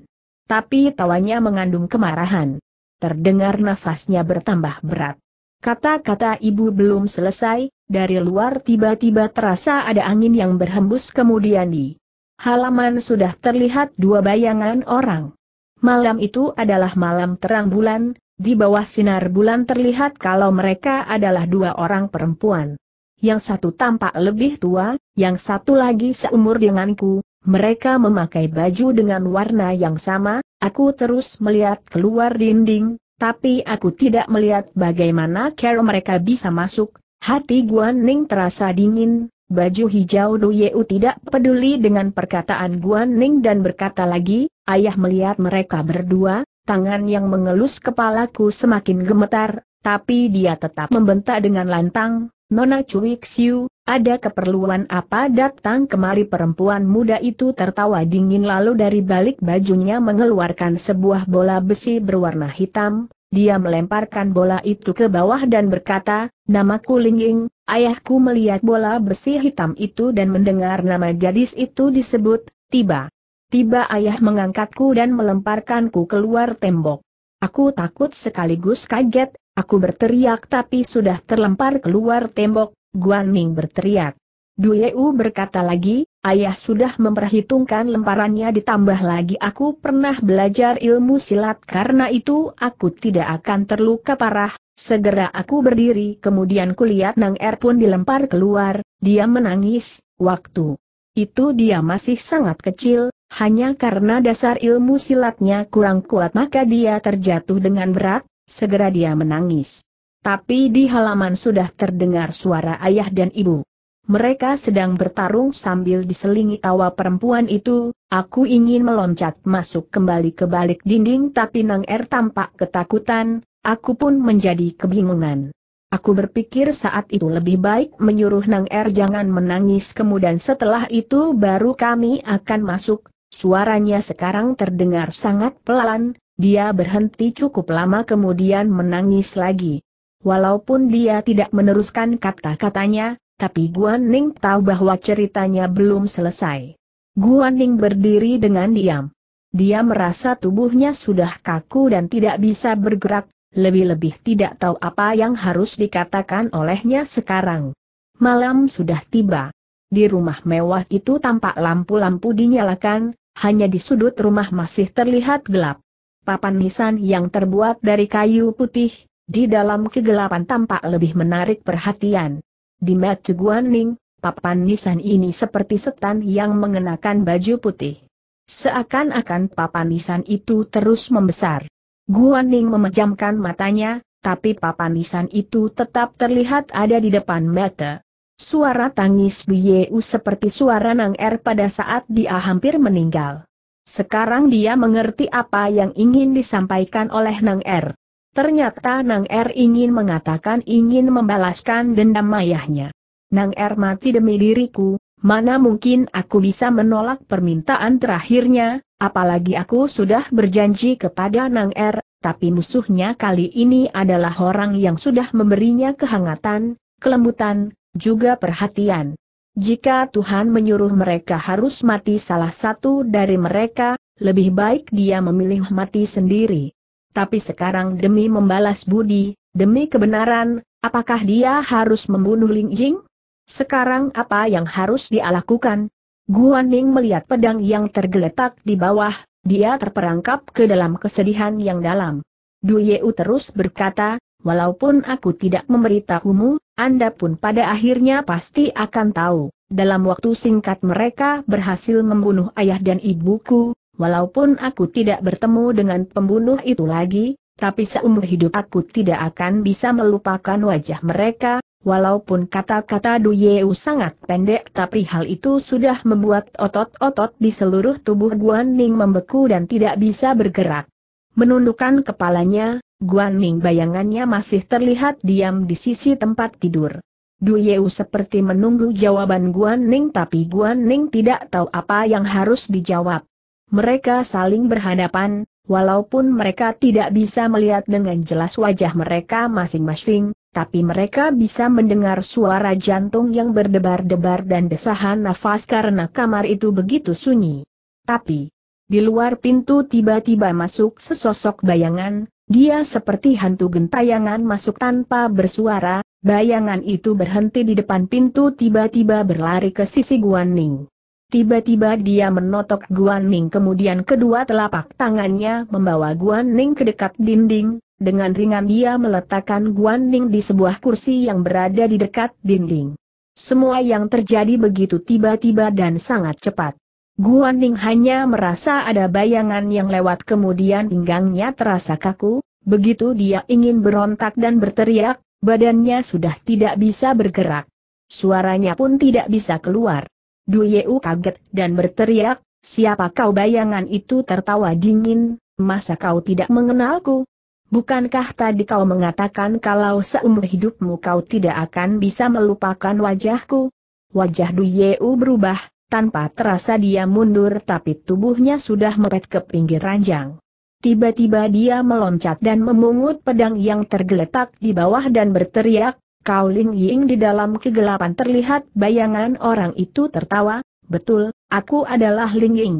Tapi tawanya mengandung kemarahan. Terdengar nafasnya bertambah berat. Kata-kata ibu belum selesai, dari luar tiba-tiba terasa ada angin yang berhembus kemudian di halaman sudah terlihat dua bayangan orang. Malam itu adalah malam terang bulan, di bawah sinar bulan terlihat kalau mereka adalah dua orang perempuan yang satu tampak lebih tua, yang satu lagi seumur denganku, mereka memakai baju dengan warna yang sama, aku terus melihat keluar dinding, tapi aku tidak melihat bagaimana cara mereka bisa masuk, hati Guan Ning terasa dingin, baju hijau Duyeu tidak peduli dengan perkataan Guan Ning dan berkata lagi, ayah melihat mereka berdua, tangan yang mengelus kepalaku semakin gemetar, tapi dia tetap membentak dengan lantang, Nona Cui Xiu, ada keperluan apa datang kemari perempuan muda itu tertawa dingin lalu dari balik bajunya mengeluarkan sebuah bola besi berwarna hitam, dia melemparkan bola itu ke bawah dan berkata, namaku Lingying, ayahku melihat bola besi hitam itu dan mendengar nama gadis itu disebut, tiba. Tiba ayah mengangkatku dan melemparkanku keluar tembok. Aku takut sekaligus kaget, Aku berteriak tapi sudah terlempar keluar tembok, Guan Ning berteriak. Dueu berkata lagi, ayah sudah memperhitungkan lemparannya ditambah lagi aku pernah belajar ilmu silat karena itu aku tidak akan terluka parah, segera aku berdiri kemudian kulihat Nang Er pun dilempar keluar, dia menangis, waktu itu dia masih sangat kecil, hanya karena dasar ilmu silatnya kurang kuat maka dia terjatuh dengan berat, segera dia menangis. Tapi di halaman sudah terdengar suara ayah dan ibu. Mereka sedang bertarung sambil diselingi tawa perempuan itu, aku ingin meloncat masuk kembali ke balik dinding tapi Nang Er tampak ketakutan, aku pun menjadi kebingungan. Aku berpikir saat itu lebih baik menyuruh Nang Er jangan menangis kemudian setelah itu baru kami akan masuk, suaranya sekarang terdengar sangat pelan, dia berhenti cukup lama kemudian menangis lagi. Walaupun dia tidak meneruskan kata-katanya, tapi Guan Ning tahu bahwa ceritanya belum selesai. Guan Ning berdiri dengan diam. Dia merasa tubuhnya sudah kaku dan tidak bisa bergerak, lebih-lebih tidak tahu apa yang harus dikatakan olehnya sekarang. Malam sudah tiba. Di rumah mewah itu tampak lampu-lampu dinyalakan, hanya di sudut rumah masih terlihat gelap papan nisan yang terbuat dari kayu putih, di dalam kegelapan tampak lebih menarik perhatian. Di Mat Guaning, papan nisan ini seperti setan yang mengenakan baju putih. Seakan-akan papan nisan itu terus membesar. Guaning memejamkan matanya, tapi papan nisan itu tetap terlihat ada di depan mata. Suara tangis Yeu seperti suara Nang Er pada saat dia hampir meninggal. Sekarang dia mengerti apa yang ingin disampaikan oleh Nang Er. Ternyata Nang Er ingin mengatakan ingin membalaskan dendam ayahnya. Nang Er mati demi diriku, mana mungkin aku bisa menolak permintaan terakhirnya, apalagi aku sudah berjanji kepada Nang Er, tapi musuhnya kali ini adalah orang yang sudah memberinya kehangatan, kelembutan, juga perhatian. Jika Tuhan menyuruh mereka harus mati salah satu dari mereka, lebih baik dia memilih mati sendiri. Tapi sekarang demi membalas budi, demi kebenaran, apakah dia harus membunuh Ling Jing? Sekarang apa yang harus dia lakukan? Guan Ning melihat pedang yang tergeletak di bawah, dia terperangkap ke dalam kesedihan yang dalam. Du Yeu terus berkata, Walaupun aku tidak memberitahumu, Anda pun pada akhirnya pasti akan tahu. Dalam waktu singkat mereka berhasil membunuh ayah dan ibuku, walaupun aku tidak bertemu dengan pembunuh itu lagi, tapi seumur hidup aku tidak akan bisa melupakan wajah mereka, walaupun kata-kata Duyeu sangat pendek tapi hal itu sudah membuat otot-otot di seluruh tubuh Guan Ning membeku dan tidak bisa bergerak. Menundukkan kepalanya, Guan Ning bayangannya masih terlihat diam di sisi tempat tidur. Du Yeu seperti menunggu jawaban Guan Ning tapi Guan Ning tidak tahu apa yang harus dijawab. Mereka saling berhadapan, walaupun mereka tidak bisa melihat dengan jelas wajah mereka masing-masing, tapi mereka bisa mendengar suara jantung yang berdebar-debar dan desahan nafas karena kamar itu begitu sunyi. Tapi, di luar pintu tiba-tiba masuk sesosok bayangan, dia seperti hantu gentayangan masuk tanpa bersuara, bayangan itu berhenti di depan pintu tiba-tiba berlari ke sisi Guan Ning. Tiba-tiba dia menotok Guan Ning, kemudian kedua telapak tangannya membawa Guan Ning ke dekat dinding, dengan ringan dia meletakkan Guan Ning di sebuah kursi yang berada di dekat dinding. Semua yang terjadi begitu tiba-tiba dan sangat cepat. Guan Ning hanya merasa ada bayangan yang lewat kemudian pinggangnya terasa kaku, begitu dia ingin berontak dan berteriak, badannya sudah tidak bisa bergerak. Suaranya pun tidak bisa keluar. Duyeu kaget dan berteriak, siapa kau bayangan itu tertawa dingin, masa kau tidak mengenalku? Bukankah tadi kau mengatakan kalau seumur hidupmu kau tidak akan bisa melupakan wajahku? Wajah Duyeu berubah, tanpa terasa dia mundur tapi tubuhnya sudah mepet ke pinggir ranjang. Tiba-tiba dia meloncat dan memungut pedang yang tergeletak di bawah dan berteriak, Kau Ling Ying di dalam kegelapan terlihat bayangan orang itu tertawa, betul, aku adalah Ling Ying.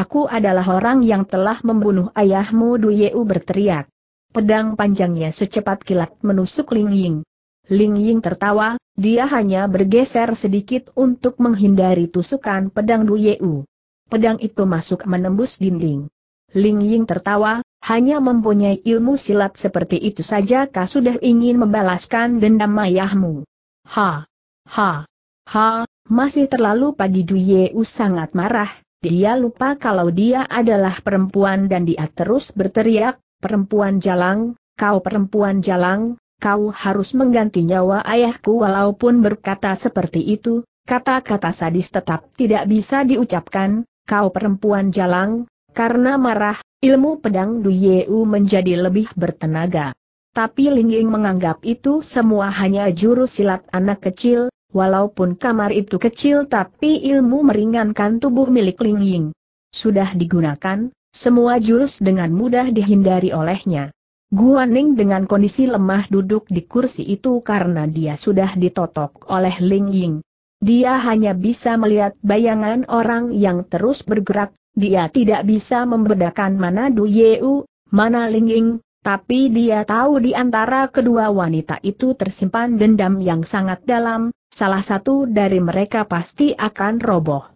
Aku adalah orang yang telah membunuh ayahmu Duyeu berteriak. Pedang panjangnya secepat kilat menusuk Ling Ying. Ling Ying tertawa, dia hanya bergeser sedikit untuk menghindari tusukan pedang Du Yeu. Pedang itu masuk menembus dinding. Ling Ying tertawa, hanya mempunyai ilmu silat seperti itu saja kau sudah ingin membalaskan dendam ayahmu. Ha! Ha! Ha! Masih terlalu pagi Du Yeu sangat marah, dia lupa kalau dia adalah perempuan dan dia terus berteriak, perempuan jalang, kau perempuan jalang, kau harus mengganti nyawa ayahku walaupun berkata seperti itu, kata-kata sadis tetap tidak bisa diucapkan, kau perempuan jalang, karena marah, ilmu pedang Duyeu menjadi lebih bertenaga. Tapi Lingying menganggap itu semua hanya jurus silat anak kecil, walaupun kamar itu kecil tapi ilmu meringankan tubuh milik Lingying. Sudah digunakan, semua jurus dengan mudah dihindari olehnya. Guan Ning dengan kondisi lemah duduk di kursi itu karena dia sudah ditotok oleh Ling Ying. Dia hanya bisa melihat bayangan orang yang terus bergerak, dia tidak bisa membedakan mana Du Yeu, mana Ling Ying, tapi dia tahu di antara kedua wanita itu tersimpan dendam yang sangat dalam, salah satu dari mereka pasti akan roboh.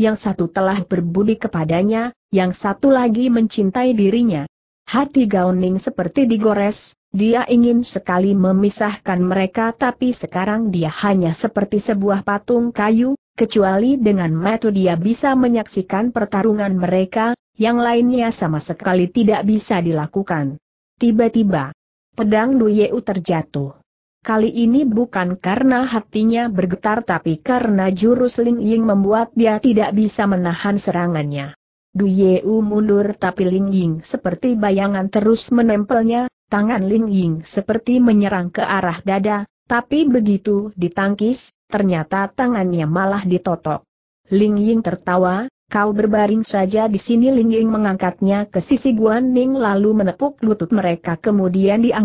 Yang satu telah berbudi kepadanya, yang satu lagi mencintai dirinya. Hati Gauning seperti digores, dia ingin sekali memisahkan mereka tapi sekarang dia hanya seperti sebuah patung kayu, kecuali dengan metode dia bisa menyaksikan pertarungan mereka, yang lainnya sama sekali tidak bisa dilakukan. Tiba-tiba, pedang Duyeu terjatuh. Kali ini bukan karena hatinya bergetar tapi karena jurus Ling Ying membuat dia tidak bisa menahan serangannya. Yeu mundur tapi Ling Ying seperti bayangan terus menempelnya, tangan Ling Ying seperti menyerang ke arah dada, tapi begitu ditangkis, ternyata tangannya malah ditotok. Ling Ying tertawa, kau berbaring saja di sini Ling Ying mengangkatnya ke sisi Guan Ning lalu menepuk lutut mereka kemudian dia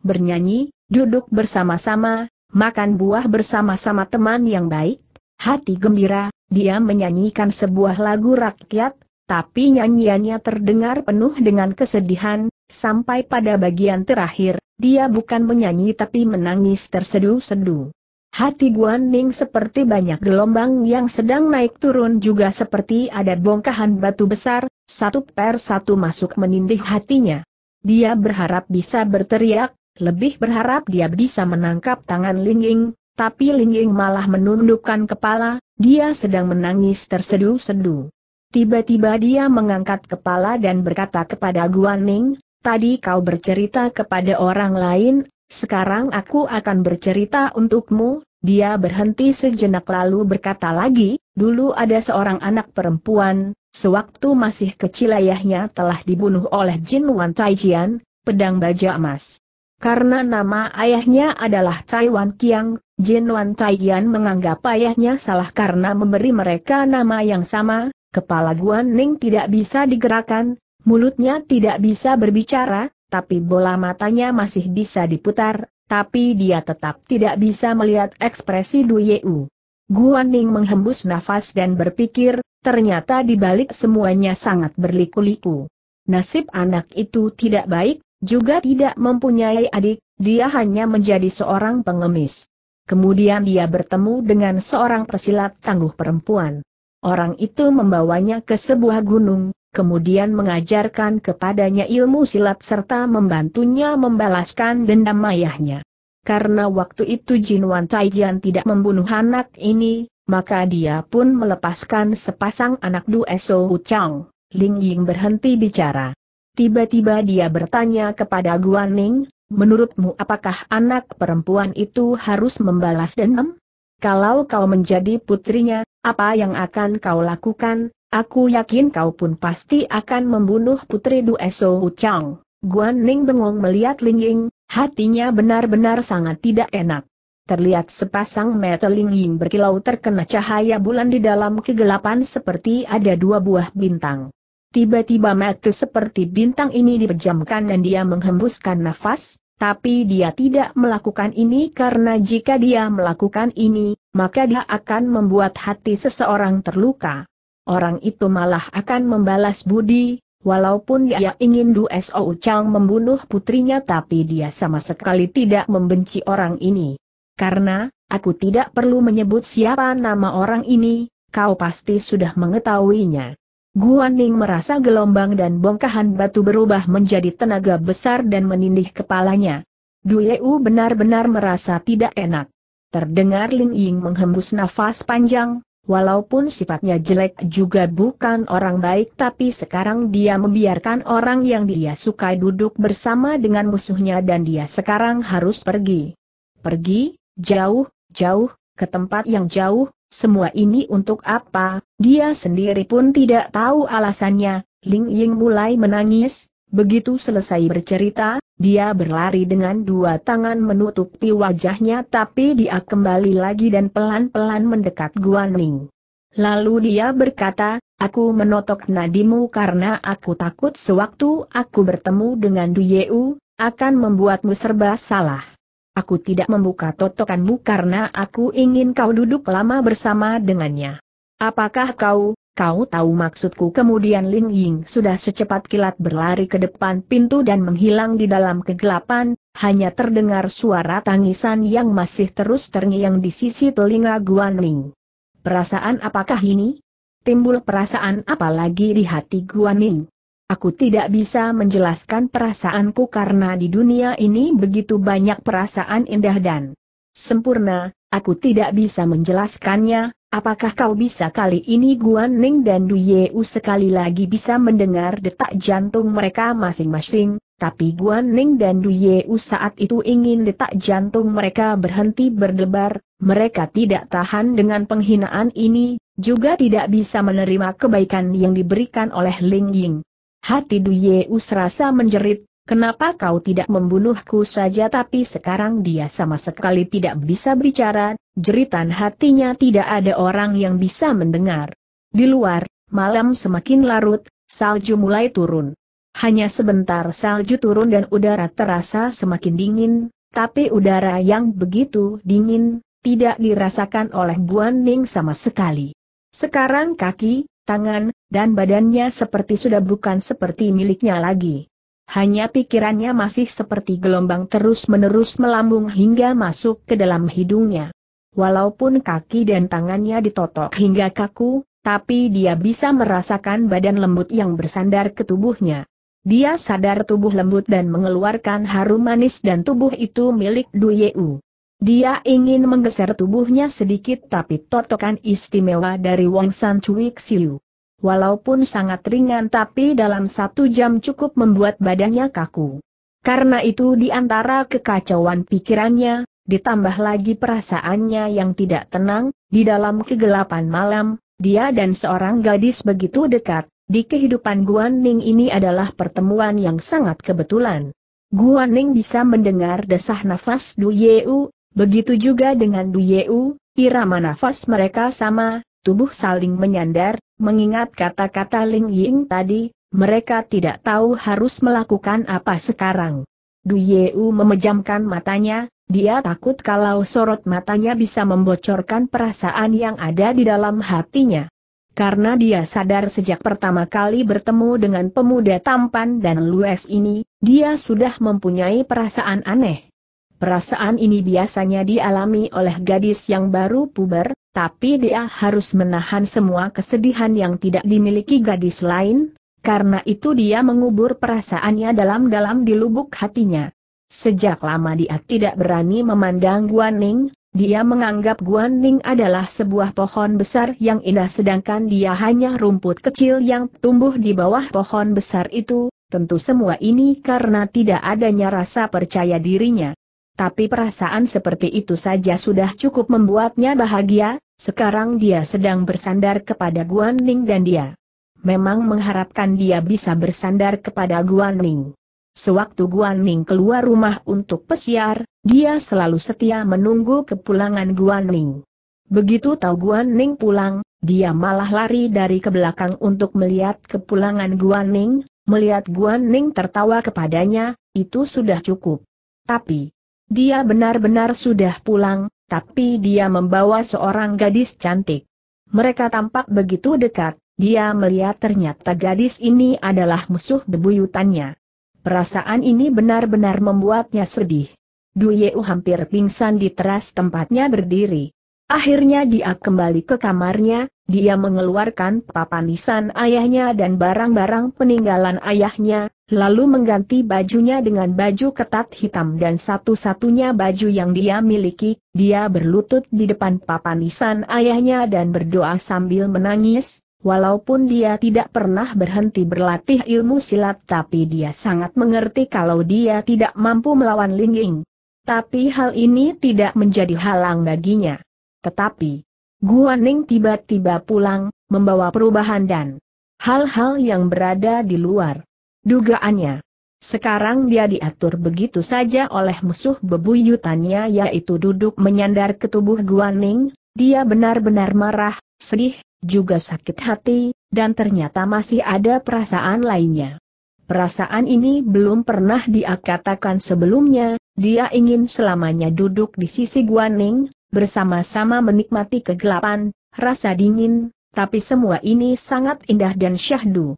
Bernyanyi, duduk bersama-sama, makan buah bersama-sama teman yang baik, hati gembira, dia menyanyikan sebuah lagu rakyat, tapi nyanyiannya terdengar penuh dengan kesedihan, sampai pada bagian terakhir, dia bukan menyanyi tapi menangis terseduh-seduh. Hati Guan Ning seperti banyak gelombang yang sedang naik turun juga seperti ada bongkahan batu besar, satu per satu masuk menindih hatinya. Dia berharap bisa berteriak, lebih berharap dia bisa menangkap tangan Ling Ying, tapi Ling Ying malah menundukkan kepala, dia sedang menangis terseduh sedu Tiba-tiba dia mengangkat kepala dan berkata kepada Guan Ning, tadi kau bercerita kepada orang lain, sekarang aku akan bercerita untukmu, dia berhenti sejenak lalu berkata lagi, dulu ada seorang anak perempuan, sewaktu masih kecil ayahnya telah dibunuh oleh Jin Wan Taijian, pedang baja emas. Karena nama ayahnya adalah Cai Wan Kiang, Jin Wan Cai Yan menganggap ayahnya salah karena memberi mereka nama yang sama, kepala Guan Ning tidak bisa digerakkan, mulutnya tidak bisa berbicara, tapi bola matanya masih bisa diputar, tapi dia tetap tidak bisa melihat ekspresi Du U. Guan Ning menghembus nafas dan berpikir, ternyata di balik semuanya sangat berliku-liku. Nasib anak itu tidak baik, juga tidak mempunyai adik, dia hanya menjadi seorang pengemis. Kemudian dia bertemu dengan seorang pesilat tangguh perempuan. Orang itu membawanya ke sebuah gunung, kemudian mengajarkan kepadanya ilmu silat serta membantunya membalaskan dendam ayahnya. Karena waktu itu Jin Wan Taijian tidak membunuh anak ini, maka dia pun melepaskan sepasang anak Du Eso Chang. Ling Ying berhenti bicara. Tiba-tiba dia bertanya kepada Guan Ning, menurutmu apakah anak perempuan itu harus membalas dendam? Kalau kau menjadi putrinya, apa yang akan kau lakukan? Aku yakin kau pun pasti akan membunuh putri Ucang." Guan Ning bengong melihat Ling Ying, hatinya benar-benar sangat tidak enak. Terlihat sepasang mata Ling Ying berkilau terkena cahaya bulan di dalam kegelapan seperti ada dua buah bintang. Tiba-tiba mata seperti bintang ini dipejamkan dan dia menghembuskan nafas, tapi dia tidak melakukan ini karena jika dia melakukan ini, maka dia akan membuat hati seseorang terluka. Orang itu malah akan membalas budi, walaupun dia ingin Du So Chang membunuh putrinya tapi dia sama sekali tidak membenci orang ini. Karena, aku tidak perlu menyebut siapa nama orang ini, kau pasti sudah mengetahuinya. Guaning merasa gelombang dan bongkahan batu berubah menjadi tenaga besar dan menindih kepalanya. Duyeu benar-benar merasa tidak enak. Terdengar Ling Ying menghembus nafas panjang, walaupun sifatnya jelek juga bukan orang baik tapi sekarang dia membiarkan orang yang dia sukai duduk bersama dengan musuhnya dan dia sekarang harus pergi. Pergi, jauh, jauh, ke tempat yang jauh, semua ini untuk apa, dia sendiri pun tidak tahu alasannya, Ling Ying mulai menangis, begitu selesai bercerita, dia berlari dengan dua tangan menutupi wajahnya tapi dia kembali lagi dan pelan-pelan mendekat Guan Ning. Lalu dia berkata, Aku menotok nadimu karena aku takut sewaktu aku bertemu dengan Du Duyeu, akan membuatmu serba salah. Aku tidak membuka totokanmu karena aku ingin kau duduk lama bersama dengannya. Apakah kau, kau tahu maksudku? Kemudian Ling Ying sudah secepat kilat berlari ke depan pintu dan menghilang di dalam kegelapan, hanya terdengar suara tangisan yang masih terus terngiang di sisi telinga Guan Ling. Perasaan apakah ini? Timbul perasaan apalagi di hati Guan Ning. Aku tidak bisa menjelaskan perasaanku karena di dunia ini begitu banyak perasaan indah dan sempurna, aku tidak bisa menjelaskannya, apakah kau bisa kali ini Guan Ning dan Du Yeu sekali lagi bisa mendengar detak jantung mereka masing-masing, tapi Guan Ning dan Du Yeu saat itu ingin detak jantung mereka berhenti berdebar, mereka tidak tahan dengan penghinaan ini, juga tidak bisa menerima kebaikan yang diberikan oleh Ling Ying. Hati Duye Usrasa menjerit, Kenapa kau tidak membunuhku saja tapi sekarang dia sama sekali tidak bisa bicara, jeritan hatinya tidak ada orang yang bisa mendengar. Di luar, malam semakin larut, salju mulai turun. Hanya sebentar salju turun dan udara terasa semakin dingin, tapi udara yang begitu dingin, tidak dirasakan oleh Buan Ning sama sekali. Sekarang kaki, tangan, dan badannya seperti sudah bukan seperti miliknya lagi. Hanya pikirannya masih seperti gelombang terus-menerus melambung hingga masuk ke dalam hidungnya. Walaupun kaki dan tangannya ditotok hingga kaku, tapi dia bisa merasakan badan lembut yang bersandar ke tubuhnya. Dia sadar tubuh lembut dan mengeluarkan harum manis dan tubuh itu milik Duyeu. Dia ingin menggeser tubuhnya sedikit tapi totokan istimewa dari Wang San Cui Xiu walaupun sangat ringan tapi dalam satu jam cukup membuat badannya kaku. Karena itu di antara kekacauan pikirannya, ditambah lagi perasaannya yang tidak tenang, di dalam kegelapan malam, dia dan seorang gadis begitu dekat, di kehidupan Guan Ning ini adalah pertemuan yang sangat kebetulan. Guan Ning bisa mendengar desah nafas Du Yeu, begitu juga dengan Du Yeu, irama nafas mereka sama, tubuh saling menyandar, Mengingat kata-kata Ling Ying tadi, mereka tidak tahu harus melakukan apa sekarang. Du Yeu memejamkan matanya, dia takut kalau sorot matanya bisa membocorkan perasaan yang ada di dalam hatinya. Karena dia sadar sejak pertama kali bertemu dengan pemuda tampan dan lues ini, dia sudah mempunyai perasaan aneh. Perasaan ini biasanya dialami oleh gadis yang baru puber, tapi dia harus menahan semua kesedihan yang tidak dimiliki gadis lain, karena itu dia mengubur perasaannya dalam-dalam di lubuk hatinya. Sejak lama dia tidak berani memandang Guan Ning, dia menganggap Guan Ning adalah sebuah pohon besar yang indah sedangkan dia hanya rumput kecil yang tumbuh di bawah pohon besar itu, tentu semua ini karena tidak adanya rasa percaya dirinya tapi perasaan seperti itu saja sudah cukup membuatnya bahagia, sekarang dia sedang bersandar kepada Guan Ning dan dia memang mengharapkan dia bisa bersandar kepada Guan Ning. Sewaktu Guan Ning keluar rumah untuk pesiar, dia selalu setia menunggu kepulangan Guan Ning. Begitu tahu Guan Ning pulang, dia malah lari dari ke belakang untuk melihat kepulangan Guan Ning, melihat Guan Ning tertawa kepadanya, itu sudah cukup. Tapi, dia benar-benar sudah pulang, tapi dia membawa seorang gadis cantik. Mereka tampak begitu dekat, dia melihat ternyata gadis ini adalah musuh bebuyutannya. Perasaan ini benar-benar membuatnya sedih. Duyeu hampir pingsan di teras tempatnya berdiri. Akhirnya dia kembali ke kamarnya, dia mengeluarkan papan nisan ayahnya dan barang-barang peninggalan ayahnya, lalu mengganti bajunya dengan baju ketat hitam dan satu-satunya baju yang dia miliki, dia berlutut di depan papan nisan ayahnya dan berdoa sambil menangis, walaupun dia tidak pernah berhenti berlatih ilmu silat tapi dia sangat mengerti kalau dia tidak mampu melawan Lingying. Tapi hal ini tidak menjadi halang baginya. Tetapi, Guaning tiba-tiba pulang, membawa perubahan dan hal-hal yang berada di luar Dugaannya. Sekarang dia diatur begitu saja oleh musuh bebuyutannya yaitu duduk menyandar ke tubuh Guaning, dia benar-benar marah, sedih, juga sakit hati, dan ternyata masih ada perasaan lainnya. Perasaan ini belum pernah dia katakan sebelumnya, dia ingin selamanya duduk di sisi Guaning, bersama-sama menikmati kegelapan, rasa dingin, tapi semua ini sangat indah dan syahdu.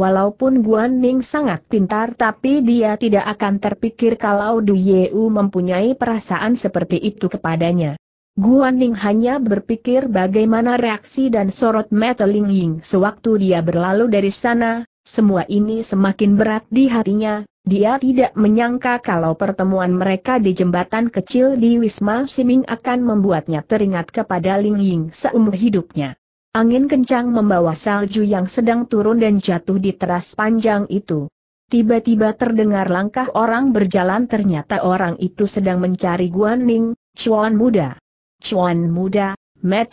Walaupun Guan Ning sangat pintar tapi dia tidak akan terpikir kalau Du Yeu mempunyai perasaan seperti itu kepadanya. Guan Ning hanya berpikir bagaimana reaksi dan sorot mata Ling Ying sewaktu dia berlalu dari sana, semua ini semakin berat di hatinya, dia tidak menyangka kalau pertemuan mereka di jembatan kecil di Wisma Siming akan membuatnya teringat kepada Ling Ying seumur hidupnya. Angin kencang membawa salju yang sedang turun dan jatuh di teras panjang itu. Tiba-tiba terdengar langkah orang berjalan ternyata orang itu sedang mencari Guan Ning. Chuan muda. Chuan muda,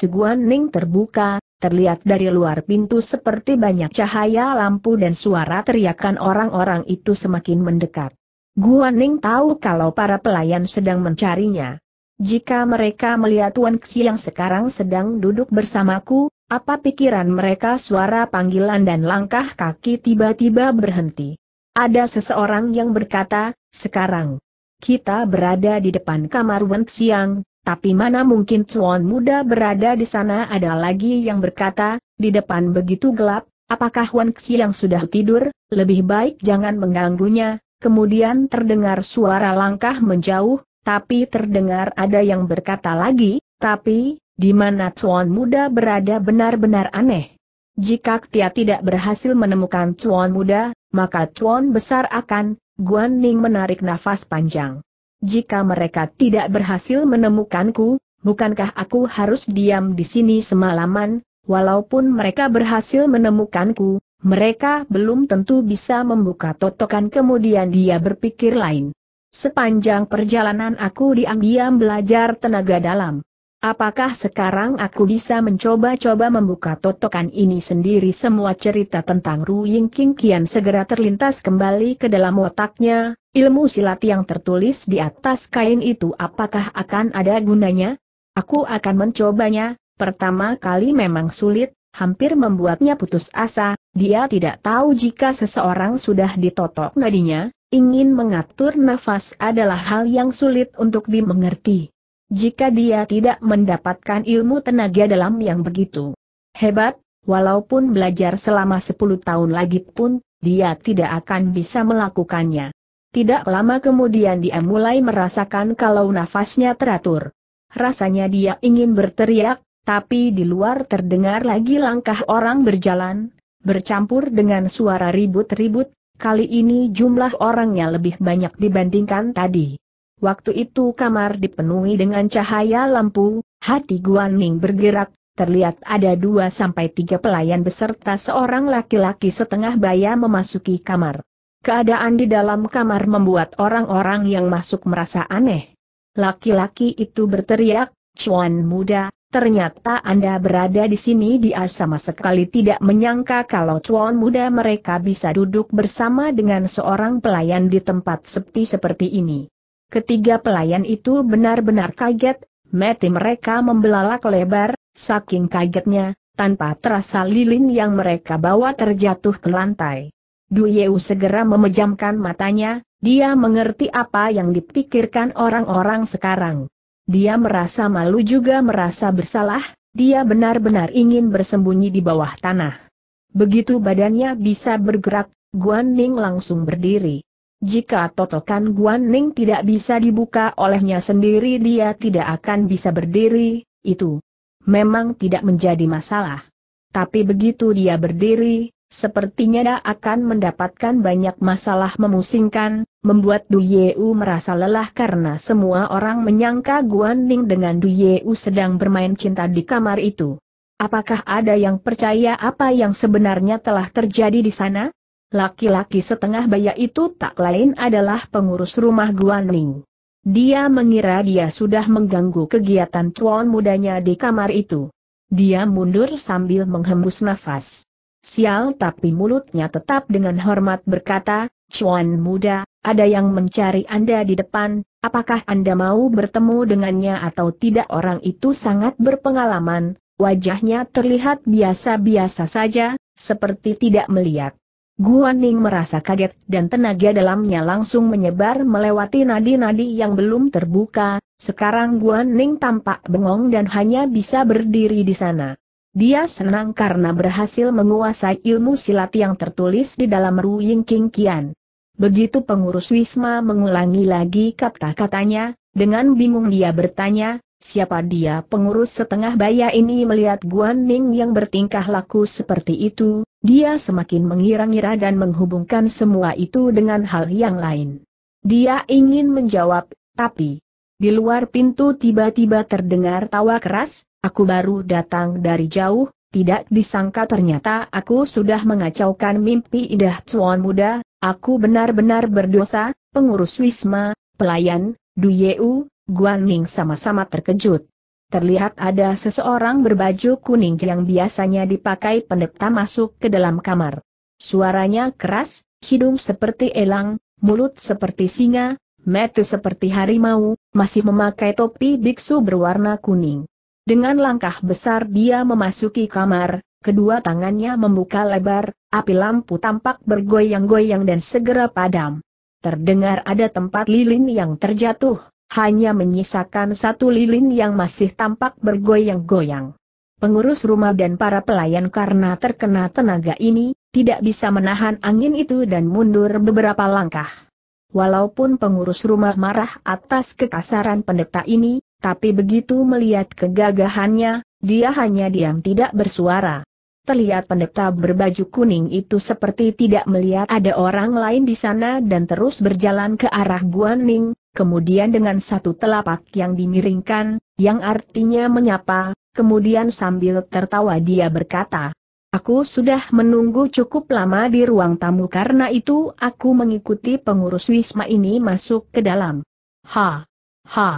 Guan Ning terbuka, terlihat dari luar pintu seperti banyak cahaya lampu dan suara teriakan orang-orang itu semakin mendekat. Guan Ning tahu kalau para pelayan sedang mencarinya. Jika mereka melihat Wan Xi yang sekarang sedang duduk bersamaku, apa pikiran mereka suara panggilan dan langkah kaki tiba-tiba berhenti. Ada seseorang yang berkata, sekarang. Kita berada di depan kamar Wen Siang, tapi mana mungkin tuan muda berada di sana ada lagi yang berkata, di depan begitu gelap, apakah Wen Siang sudah tidur, lebih baik jangan mengganggunya, Kemudian terdengar suara langkah menjauh, tapi terdengar ada yang berkata lagi, tapi, di mana Cuan Muda berada benar-benar aneh. Jika Ktia tidak berhasil menemukan Cuan Muda, maka Cuan Besar akan, Guan Ning menarik nafas panjang. Jika mereka tidak berhasil menemukanku, bukankah aku harus diam di sini semalaman, walaupun mereka berhasil menemukanku, mereka belum tentu bisa membuka totokan kemudian dia berpikir lain. Sepanjang perjalanan aku diam-diam belajar tenaga dalam. Apakah sekarang aku bisa mencoba-coba membuka totokan ini sendiri semua cerita tentang Ru Ying King kian segera terlintas kembali ke dalam otaknya, ilmu silat yang tertulis di atas kain itu apakah akan ada gunanya? Aku akan mencobanya, pertama kali memang sulit, hampir membuatnya putus asa, dia tidak tahu jika seseorang sudah ditotok nadinya, ingin mengatur nafas adalah hal yang sulit untuk dimengerti jika dia tidak mendapatkan ilmu tenaga dalam yang begitu hebat, walaupun belajar selama 10 tahun lagi pun, dia tidak akan bisa melakukannya. Tidak lama kemudian dia mulai merasakan kalau nafasnya teratur. Rasanya dia ingin berteriak, tapi di luar terdengar lagi langkah orang berjalan, bercampur dengan suara ribut-ribut, kali ini jumlah orangnya lebih banyak dibandingkan tadi. Waktu itu kamar dipenuhi dengan cahaya lampu, hati Guan Ning bergerak, terlihat ada dua sampai tiga pelayan beserta seorang laki-laki setengah baya memasuki kamar. Keadaan di dalam kamar membuat orang-orang yang masuk merasa aneh. Laki-laki itu berteriak, Chuan muda, ternyata Anda berada di sini dia sama sekali tidak menyangka kalau Chuan muda mereka bisa duduk bersama dengan seorang pelayan di tempat sepi seperti ini. Ketiga pelayan itu benar-benar kaget, mati mereka membelalak lebar, saking kagetnya, tanpa terasa lilin yang mereka bawa terjatuh ke lantai. Duyeu segera memejamkan matanya, dia mengerti apa yang dipikirkan orang-orang sekarang. Dia merasa malu juga merasa bersalah, dia benar-benar ingin bersembunyi di bawah tanah. Begitu badannya bisa bergerak, Guan Ning langsung berdiri. Jika totokan Guan Ning tidak bisa dibuka olehnya sendiri dia tidak akan bisa berdiri, itu memang tidak menjadi masalah. Tapi begitu dia berdiri, sepertinya dia akan mendapatkan banyak masalah memusingkan, membuat Du Yeu merasa lelah karena semua orang menyangka Guan Ning dengan Du Yeu sedang bermain cinta di kamar itu. Apakah ada yang percaya apa yang sebenarnya telah terjadi di sana? Laki-laki setengah baya itu tak lain adalah pengurus rumah Guaning. Dia mengira dia sudah mengganggu kegiatan cuan mudanya di kamar itu. Dia mundur sambil menghembus nafas. Sial tapi mulutnya tetap dengan hormat berkata, Cuan muda, ada yang mencari Anda di depan, apakah Anda mau bertemu dengannya atau tidak orang itu sangat berpengalaman, wajahnya terlihat biasa-biasa saja, seperti tidak melihat. Guan Ning merasa kaget dan tenaga dalamnya langsung menyebar melewati nadi-nadi yang belum terbuka, sekarang Guan Ning tampak bengong dan hanya bisa berdiri di sana. Dia senang karena berhasil menguasai ilmu silat yang tertulis di dalam Ruying King Kian. Begitu pengurus Wisma mengulangi lagi kata-katanya, dengan bingung dia bertanya, siapa dia pengurus setengah baya ini melihat Guan Ning yang bertingkah laku seperti itu, dia semakin mengira-ngira dan menghubungkan semua itu dengan hal yang lain. Dia ingin menjawab, tapi di luar pintu tiba-tiba terdengar tawa keras, aku baru datang dari jauh, tidak disangka ternyata aku sudah mengacaukan mimpi indah tuan muda, aku benar-benar berdosa, pengurus Wisma, pelayan, Duyeu, Guan Ning sama-sama terkejut terlihat ada seseorang berbaju kuning yang biasanya dipakai pendeta masuk ke dalam kamar. Suaranya keras, hidung seperti elang, mulut seperti singa, mata seperti harimau, masih memakai topi biksu berwarna kuning. Dengan langkah besar dia memasuki kamar, kedua tangannya membuka lebar, api lampu tampak bergoyang-goyang dan segera padam. Terdengar ada tempat lilin yang terjatuh, hanya menyisakan satu lilin yang masih tampak bergoyang-goyang. Pengurus rumah dan para pelayan karena terkena tenaga ini, tidak bisa menahan angin itu dan mundur beberapa langkah. Walaupun pengurus rumah marah atas kekasaran pendeta ini, tapi begitu melihat kegagahannya, dia hanya diam tidak bersuara. Terlihat pendeta berbaju kuning itu seperti tidak melihat ada orang lain di sana dan terus berjalan ke arah Guan Ning, kemudian dengan satu telapak yang dimiringkan, yang artinya menyapa, kemudian sambil tertawa dia berkata, Aku sudah menunggu cukup lama di ruang tamu karena itu aku mengikuti pengurus Wisma ini masuk ke dalam. Ha! Ha!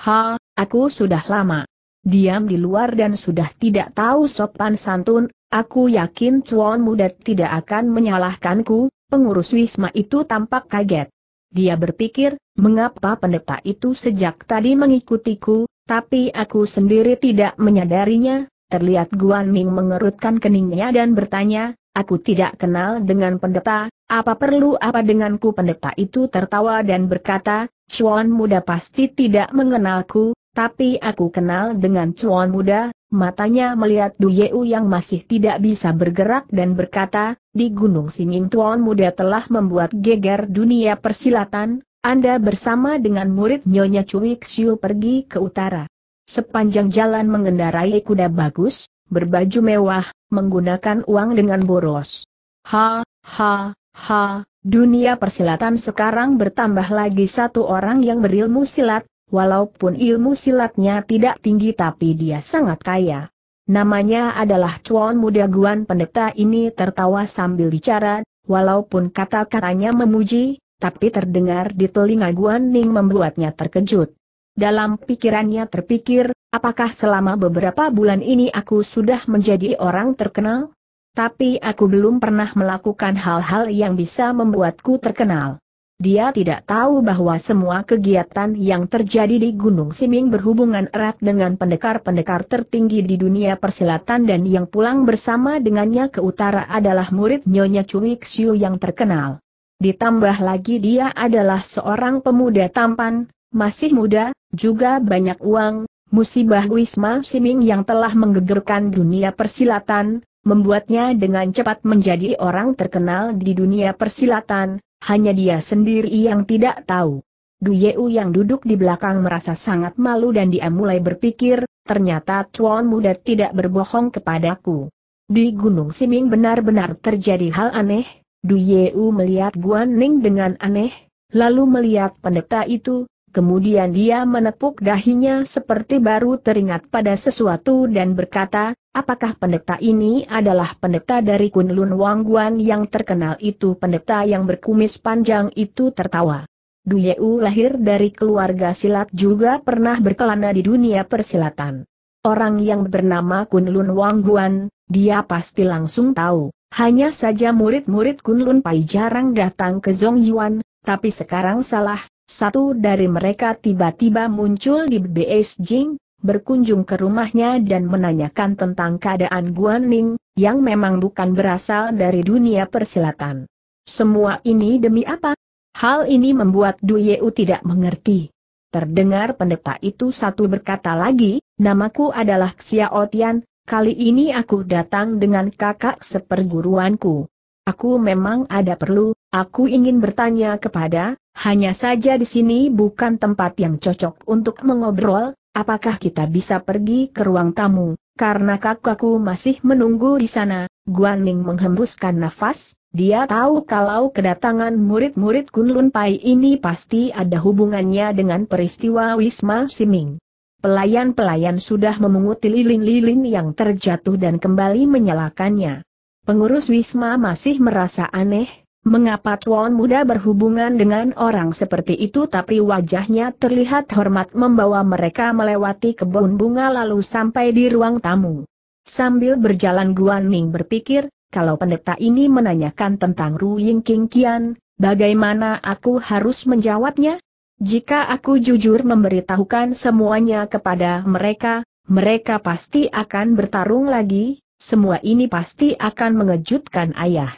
Ha! Aku sudah lama. Diam di luar dan sudah tidak tahu sopan santun, aku yakin Cuan Muda tidak akan menyalahkanku, pengurus Wisma itu tampak kaget. Dia berpikir, mengapa pendeta itu sejak tadi mengikutiku, tapi aku sendiri tidak menyadarinya, terlihat Guan Ming mengerutkan keningnya dan bertanya, aku tidak kenal dengan pendeta, apa perlu apa denganku pendeta itu tertawa dan berkata, Chuan muda pasti tidak mengenalku, tapi aku kenal dengan Chuan muda, Matanya melihat Duyeu yang masih tidak bisa bergerak dan berkata, di Gunung Singin Tuan Muda telah membuat geger dunia persilatan, Anda bersama dengan murid Nyonya Cui Xiu pergi ke utara. Sepanjang jalan mengendarai kuda bagus, berbaju mewah, menggunakan uang dengan boros. Ha, ha, ha, dunia persilatan sekarang bertambah lagi satu orang yang berilmu silat, Walaupun ilmu silatnya tidak tinggi tapi dia sangat kaya. Namanya adalah Chuan Muda Guan pendeta ini tertawa sambil bicara, walaupun kata-katanya memuji, tapi terdengar di telinga Guan Ning membuatnya terkejut. Dalam pikirannya terpikir, apakah selama beberapa bulan ini aku sudah menjadi orang terkenal? Tapi aku belum pernah melakukan hal-hal yang bisa membuatku terkenal. Dia tidak tahu bahwa semua kegiatan yang terjadi di Gunung Siming berhubungan erat dengan pendekar-pendekar tertinggi di dunia persilatan dan yang pulang bersama dengannya ke utara adalah murid Nyonya Cuik Xiu yang terkenal. Ditambah lagi dia adalah seorang pemuda tampan, masih muda, juga banyak uang, musibah Wisma Siming yang telah menggegerkan dunia persilatan, membuatnya dengan cepat menjadi orang terkenal di dunia persilatan, hanya dia sendiri yang tidak tahu. Yeu yang duduk di belakang merasa sangat malu dan dia mulai berpikir, ternyata Chuan muda tidak berbohong kepadaku. Di Gunung Siming benar-benar terjadi hal aneh, Du Yeu melihat Guan Ning dengan aneh, lalu melihat pendeta itu, Kemudian dia menepuk dahinya seperti baru teringat pada sesuatu dan berkata, apakah pendeta ini adalah pendeta dari Kunlun Wangguan yang terkenal itu pendeta yang berkumis panjang itu tertawa. Duyeu lahir dari keluarga silat juga pernah berkelana di dunia persilatan. Orang yang bernama Kunlun Wangguan, dia pasti langsung tahu. Hanya saja murid-murid Kunlun Pai jarang datang ke Zhongyuan, tapi sekarang salah, satu dari mereka tiba-tiba muncul di Beijing, berkunjung ke rumahnya dan menanyakan tentang keadaan Guan Ning, yang memang bukan berasal dari dunia persilatan. Semua ini demi apa? Hal ini membuat Du Yeu tidak mengerti. Terdengar pendeta itu satu berkata lagi, namaku adalah Xiao Tian, kali ini aku datang dengan kakak seperguruanku. Aku memang ada perlu, Aku ingin bertanya kepada, hanya saja di sini bukan tempat yang cocok untuk mengobrol, apakah kita bisa pergi ke ruang tamu, karena kakakku masih menunggu di sana, Guan Guaning menghembuskan nafas, dia tahu kalau kedatangan murid-murid Kunlun Pai ini pasti ada hubungannya dengan peristiwa Wisma Siming. Pelayan-pelayan sudah memunguti lilin-lilin yang terjatuh dan kembali menyalakannya. Pengurus Wisma masih merasa aneh, Mengapa Tuan Muda berhubungan dengan orang seperti itu tapi wajahnya terlihat hormat membawa mereka melewati kebun bunga lalu sampai di ruang tamu. Sambil berjalan Guan Ning berpikir, kalau pendeta ini menanyakan tentang Ru Ying King Kian, bagaimana aku harus menjawabnya? Jika aku jujur memberitahukan semuanya kepada mereka, mereka pasti akan bertarung lagi, semua ini pasti akan mengejutkan ayah.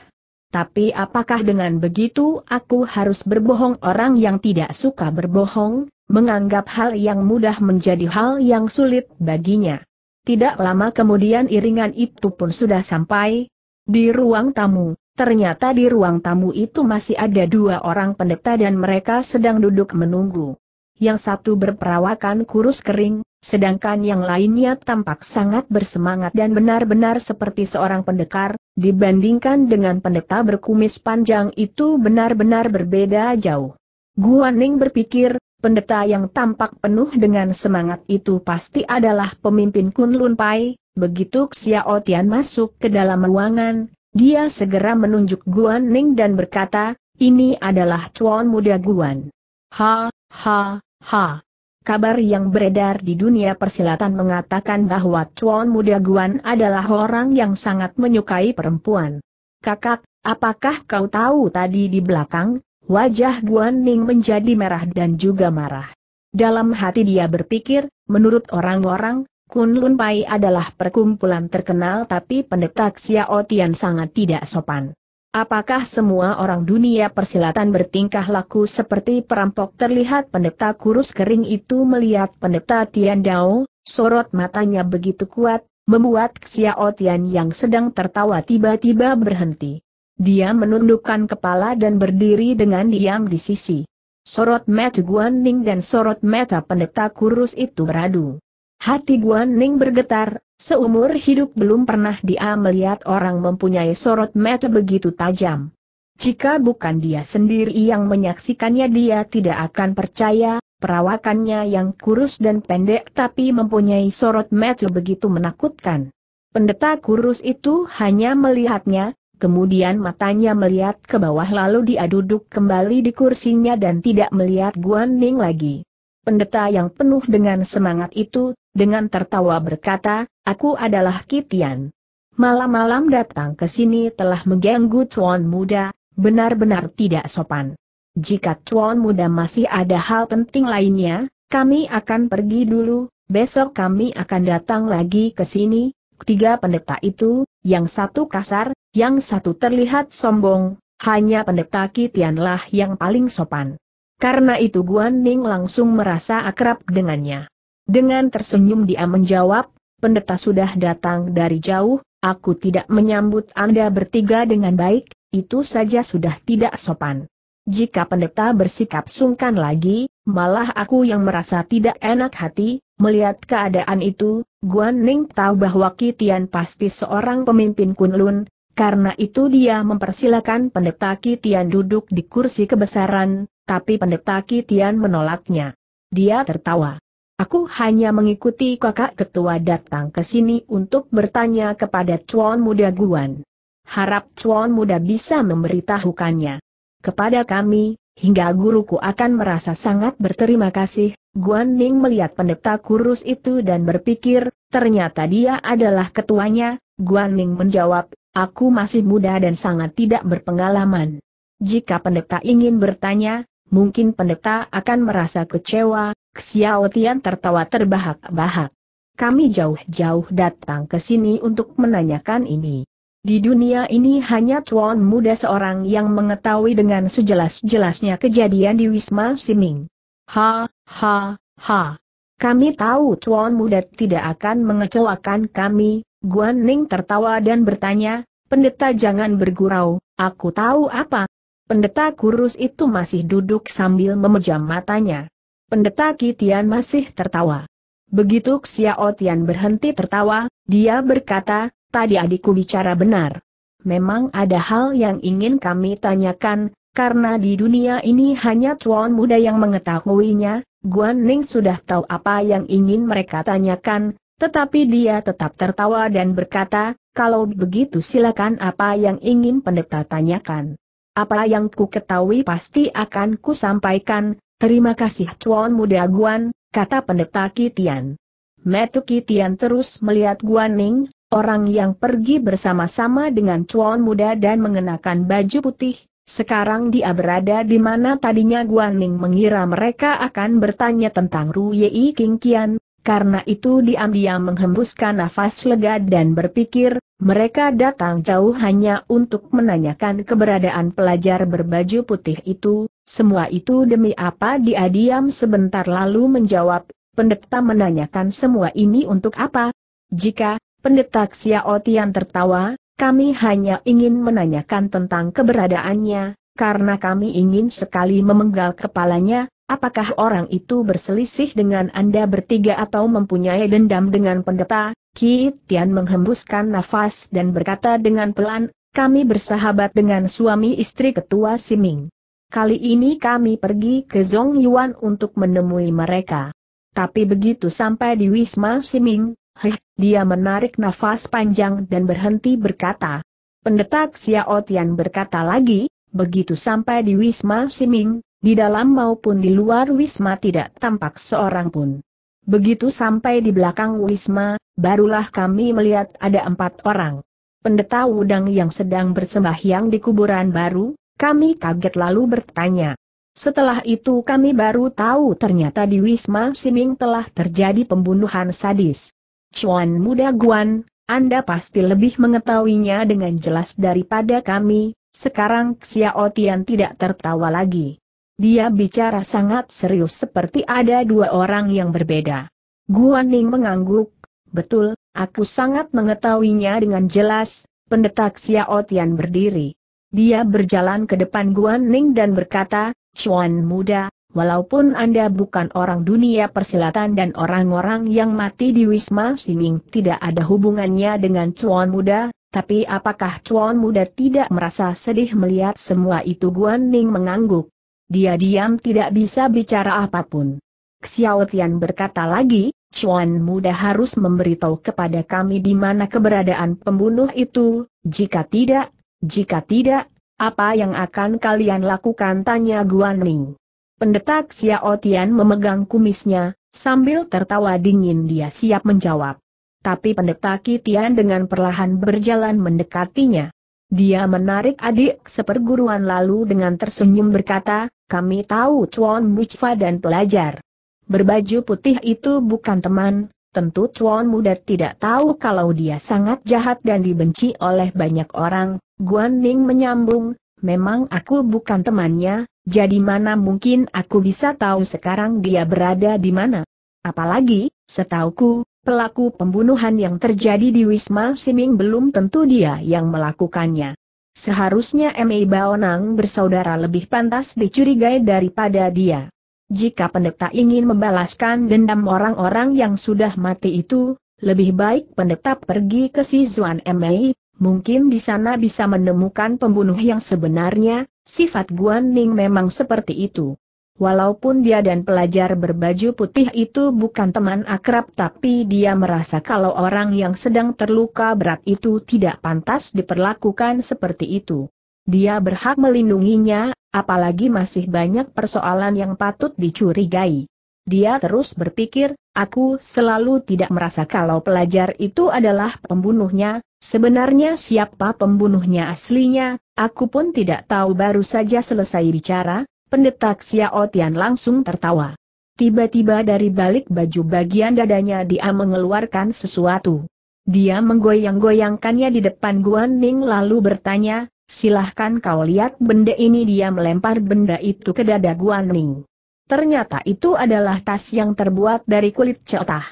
Tapi apakah dengan begitu aku harus berbohong orang yang tidak suka berbohong, menganggap hal yang mudah menjadi hal yang sulit baginya. Tidak lama kemudian iringan itu pun sudah sampai di ruang tamu. Ternyata di ruang tamu itu masih ada dua orang pendeta dan mereka sedang duduk menunggu yang satu berperawakan kurus kering, sedangkan yang lainnya tampak sangat bersemangat dan benar-benar seperti seorang pendekar, dibandingkan dengan pendeta berkumis panjang itu benar-benar berbeda jauh. Guan Ning berpikir, pendeta yang tampak penuh dengan semangat itu pasti adalah pemimpin Kunlun Pai, begitu Xiao Tian masuk ke dalam ruangan, dia segera menunjuk Guan Ning dan berkata, ini adalah cuan muda Guan. Ha, ha, Ha! Kabar yang beredar di dunia persilatan mengatakan bahwa Chuan Muda Guan adalah orang yang sangat menyukai perempuan. Kakak, apakah kau tahu tadi di belakang, wajah Guan Ning menjadi merah dan juga marah. Dalam hati dia berpikir, menurut orang-orang, Kun Lun Pai adalah perkumpulan terkenal tapi pendeta Xiao Tian sangat tidak sopan. Apakah semua orang dunia persilatan bertingkah laku seperti perampok terlihat pendeta kurus kering itu melihat pendeta Tian Dao, sorot matanya begitu kuat, membuat Xiao Tian yang sedang tertawa tiba-tiba berhenti. Dia menundukkan kepala dan berdiri dengan diam di sisi. Sorot mata Guan Ning dan sorot mata pendeta kurus itu beradu. Hati Guan Ning bergetar, Seumur hidup belum pernah dia melihat orang mempunyai sorot mata begitu tajam. Jika bukan dia sendiri yang menyaksikannya dia tidak akan percaya, perawakannya yang kurus dan pendek tapi mempunyai sorot mata begitu menakutkan. Pendeta kurus itu hanya melihatnya, kemudian matanya melihat ke bawah lalu dia duduk kembali di kursinya dan tidak melihat Guan Ning lagi. Pendeta yang penuh dengan semangat itu, dengan tertawa berkata, Aku adalah Kitian. Malam-malam datang ke sini telah mengganggu tuan muda, benar-benar tidak sopan. Jika tuan muda masih ada hal penting lainnya, kami akan pergi dulu, besok kami akan datang lagi ke sini. Tiga pendeta itu, yang satu kasar, yang satu terlihat sombong, hanya pendeta Kitianlah yang paling sopan. Karena itu Guan Ning langsung merasa akrab dengannya. Dengan tersenyum dia menjawab, pendeta sudah datang dari jauh, aku tidak menyambut Anda bertiga dengan baik, itu saja sudah tidak sopan. Jika pendeta bersikap sungkan lagi, malah aku yang merasa tidak enak hati, melihat keadaan itu, Guan Ning tahu bahwa Kitian pasti seorang pemimpin Kunlun, karena itu dia mempersilakan pendeta Kitian duduk di kursi kebesaran, tapi pendeta Kitian menolaknya. Dia tertawa. Aku hanya mengikuti kakak ketua datang ke sini untuk bertanya kepada Chuan Muda Guan. Harap Chuan Muda bisa memberitahukannya. Kepada kami, hingga guruku akan merasa sangat berterima kasih. Guan Ning melihat pendeta kurus itu dan berpikir, ternyata dia adalah ketuanya. Guan Ning menjawab, aku masih muda dan sangat tidak berpengalaman. Jika pendeta ingin bertanya, mungkin pendeta akan merasa kecewa, Xiao Tian tertawa terbahak-bahak. Kami jauh-jauh datang ke sini untuk menanyakan ini. Di dunia ini hanya tuan muda seorang yang mengetahui dengan sejelas-jelasnya kejadian di Wisma Siming. Ha, ha, ha. Kami tahu tuan muda tidak akan mengecewakan kami, Guan Ning tertawa dan bertanya, pendeta jangan bergurau, aku tahu apa Pendeta kurus itu masih duduk sambil memejam matanya. Pendeta Kitian masih tertawa. Begitu Xiao Tian berhenti tertawa, dia berkata, tadi adikku bicara benar. Memang ada hal yang ingin kami tanyakan, karena di dunia ini hanya tuan muda yang mengetahuinya, Guan Ning sudah tahu apa yang ingin mereka tanyakan, tetapi dia tetap tertawa dan berkata, kalau begitu silakan apa yang ingin pendeta tanyakan. Apa yang ku ketahui pasti akan ku sampaikan, terima kasih Chuan Muda Guan, kata pendeta Kitian. Metu Kitian terus melihat Guan Ning, orang yang pergi bersama-sama dengan Chuan Muda dan mengenakan baju putih, sekarang dia berada di mana tadinya Guan Ning mengira mereka akan bertanya tentang Ru Yei King Kian, karena itu diam-diam menghembuskan nafas lega dan berpikir, mereka datang jauh hanya untuk menanyakan keberadaan pelajar berbaju putih itu, semua itu demi apa dia diam sebentar lalu menjawab, pendeta menanyakan semua ini untuk apa? Jika, pendeta Xiao Tian tertawa, kami hanya ingin menanyakan tentang keberadaannya, karena kami ingin sekali memenggal kepalanya, Apakah orang itu berselisih dengan Anda bertiga atau mempunyai dendam dengan pendeta? Ki Tian menghembuskan nafas dan berkata dengan pelan, kami bersahabat dengan suami istri ketua Siming. Kali ini kami pergi ke Zhong Yuan untuk menemui mereka. Tapi begitu sampai di Wisma Siming, heh, dia menarik nafas panjang dan berhenti berkata. Pendeta Xiao Tian berkata lagi, begitu sampai di Wisma Siming, di dalam maupun di luar Wisma tidak tampak seorang pun. Begitu sampai di belakang Wisma, barulah kami melihat ada empat orang. Pendeta Wudang yang sedang bersembahyang di kuburan baru, kami kaget lalu bertanya. Setelah itu kami baru tahu ternyata di Wisma Siming telah terjadi pembunuhan sadis. Chuan Muda Guan, Anda pasti lebih mengetahuinya dengan jelas daripada kami, sekarang Xiao Tian tidak tertawa lagi. Dia bicara sangat serius seperti ada dua orang yang berbeda. Guan Ning mengangguk, betul, aku sangat mengetahuinya dengan jelas, pendetak Xiao Tian berdiri. Dia berjalan ke depan Guan Ning dan berkata, Chuan muda, walaupun Anda bukan orang dunia persilatan dan orang-orang yang mati di Wisma Siming tidak ada hubungannya dengan Chuan muda, tapi apakah Chuan muda tidak merasa sedih melihat semua itu Guan Ning mengangguk? Dia diam tidak bisa bicara apapun. Xiao Tian berkata lagi, Chuan muda harus memberitahu kepada kami di mana keberadaan pembunuh itu, jika tidak, jika tidak, apa yang akan kalian lakukan tanya Guan Ning. Pendeta Xiao Tian memegang kumisnya, sambil tertawa dingin dia siap menjawab. Tapi pendeta Kitian dengan perlahan berjalan mendekatinya. Dia menarik adik seperguruan lalu dengan tersenyum berkata, kami tahu Chuan Mucfa dan pelajar. Berbaju putih itu bukan teman, tentu Chuan muda tidak tahu kalau dia sangat jahat dan dibenci oleh banyak orang. Guan Ning menyambung, memang aku bukan temannya, jadi mana mungkin aku bisa tahu sekarang dia berada di mana. Apalagi, setauku, Pelaku pembunuhan yang terjadi di Wisma Siming belum tentu dia yang melakukannya. Seharusnya M.A. Baonang bersaudara lebih pantas dicurigai daripada dia. Jika pendeta ingin membalaskan dendam orang-orang yang sudah mati itu, lebih baik pendeta pergi ke Sizuan Mei. mungkin di sana bisa menemukan pembunuh yang sebenarnya, sifat Guan Ning memang seperti itu. Walaupun dia dan pelajar berbaju putih itu bukan teman akrab tapi dia merasa kalau orang yang sedang terluka berat itu tidak pantas diperlakukan seperti itu. Dia berhak melindunginya, apalagi masih banyak persoalan yang patut dicurigai. Dia terus berpikir, aku selalu tidak merasa kalau pelajar itu adalah pembunuhnya, sebenarnya siapa pembunuhnya aslinya, aku pun tidak tahu baru saja selesai bicara, Pendeta Xiao Tian langsung tertawa. Tiba-tiba dari balik baju bagian dadanya dia mengeluarkan sesuatu. Dia menggoyang-goyangkannya di depan Guan Ning lalu bertanya, silahkan kau lihat benda ini dia melempar benda itu ke dada Guan Ning. Ternyata itu adalah tas yang terbuat dari kulit cetah.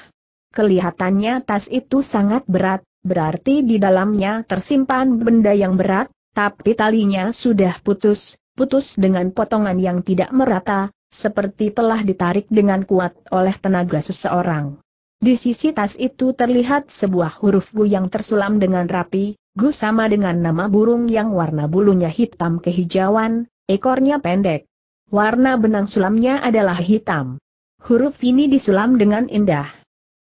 Kelihatannya tas itu sangat berat, berarti di dalamnya tersimpan benda yang berat, tapi talinya sudah putus, putus dengan potongan yang tidak merata, seperti telah ditarik dengan kuat oleh tenaga seseorang. Di sisi tas itu terlihat sebuah huruf Gu yang tersulam dengan rapi, Gu sama dengan nama burung yang warna bulunya hitam kehijauan, ekornya pendek. Warna benang sulamnya adalah hitam. Huruf ini disulam dengan indah.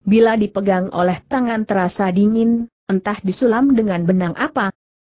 Bila dipegang oleh tangan terasa dingin, entah disulam dengan benang apa,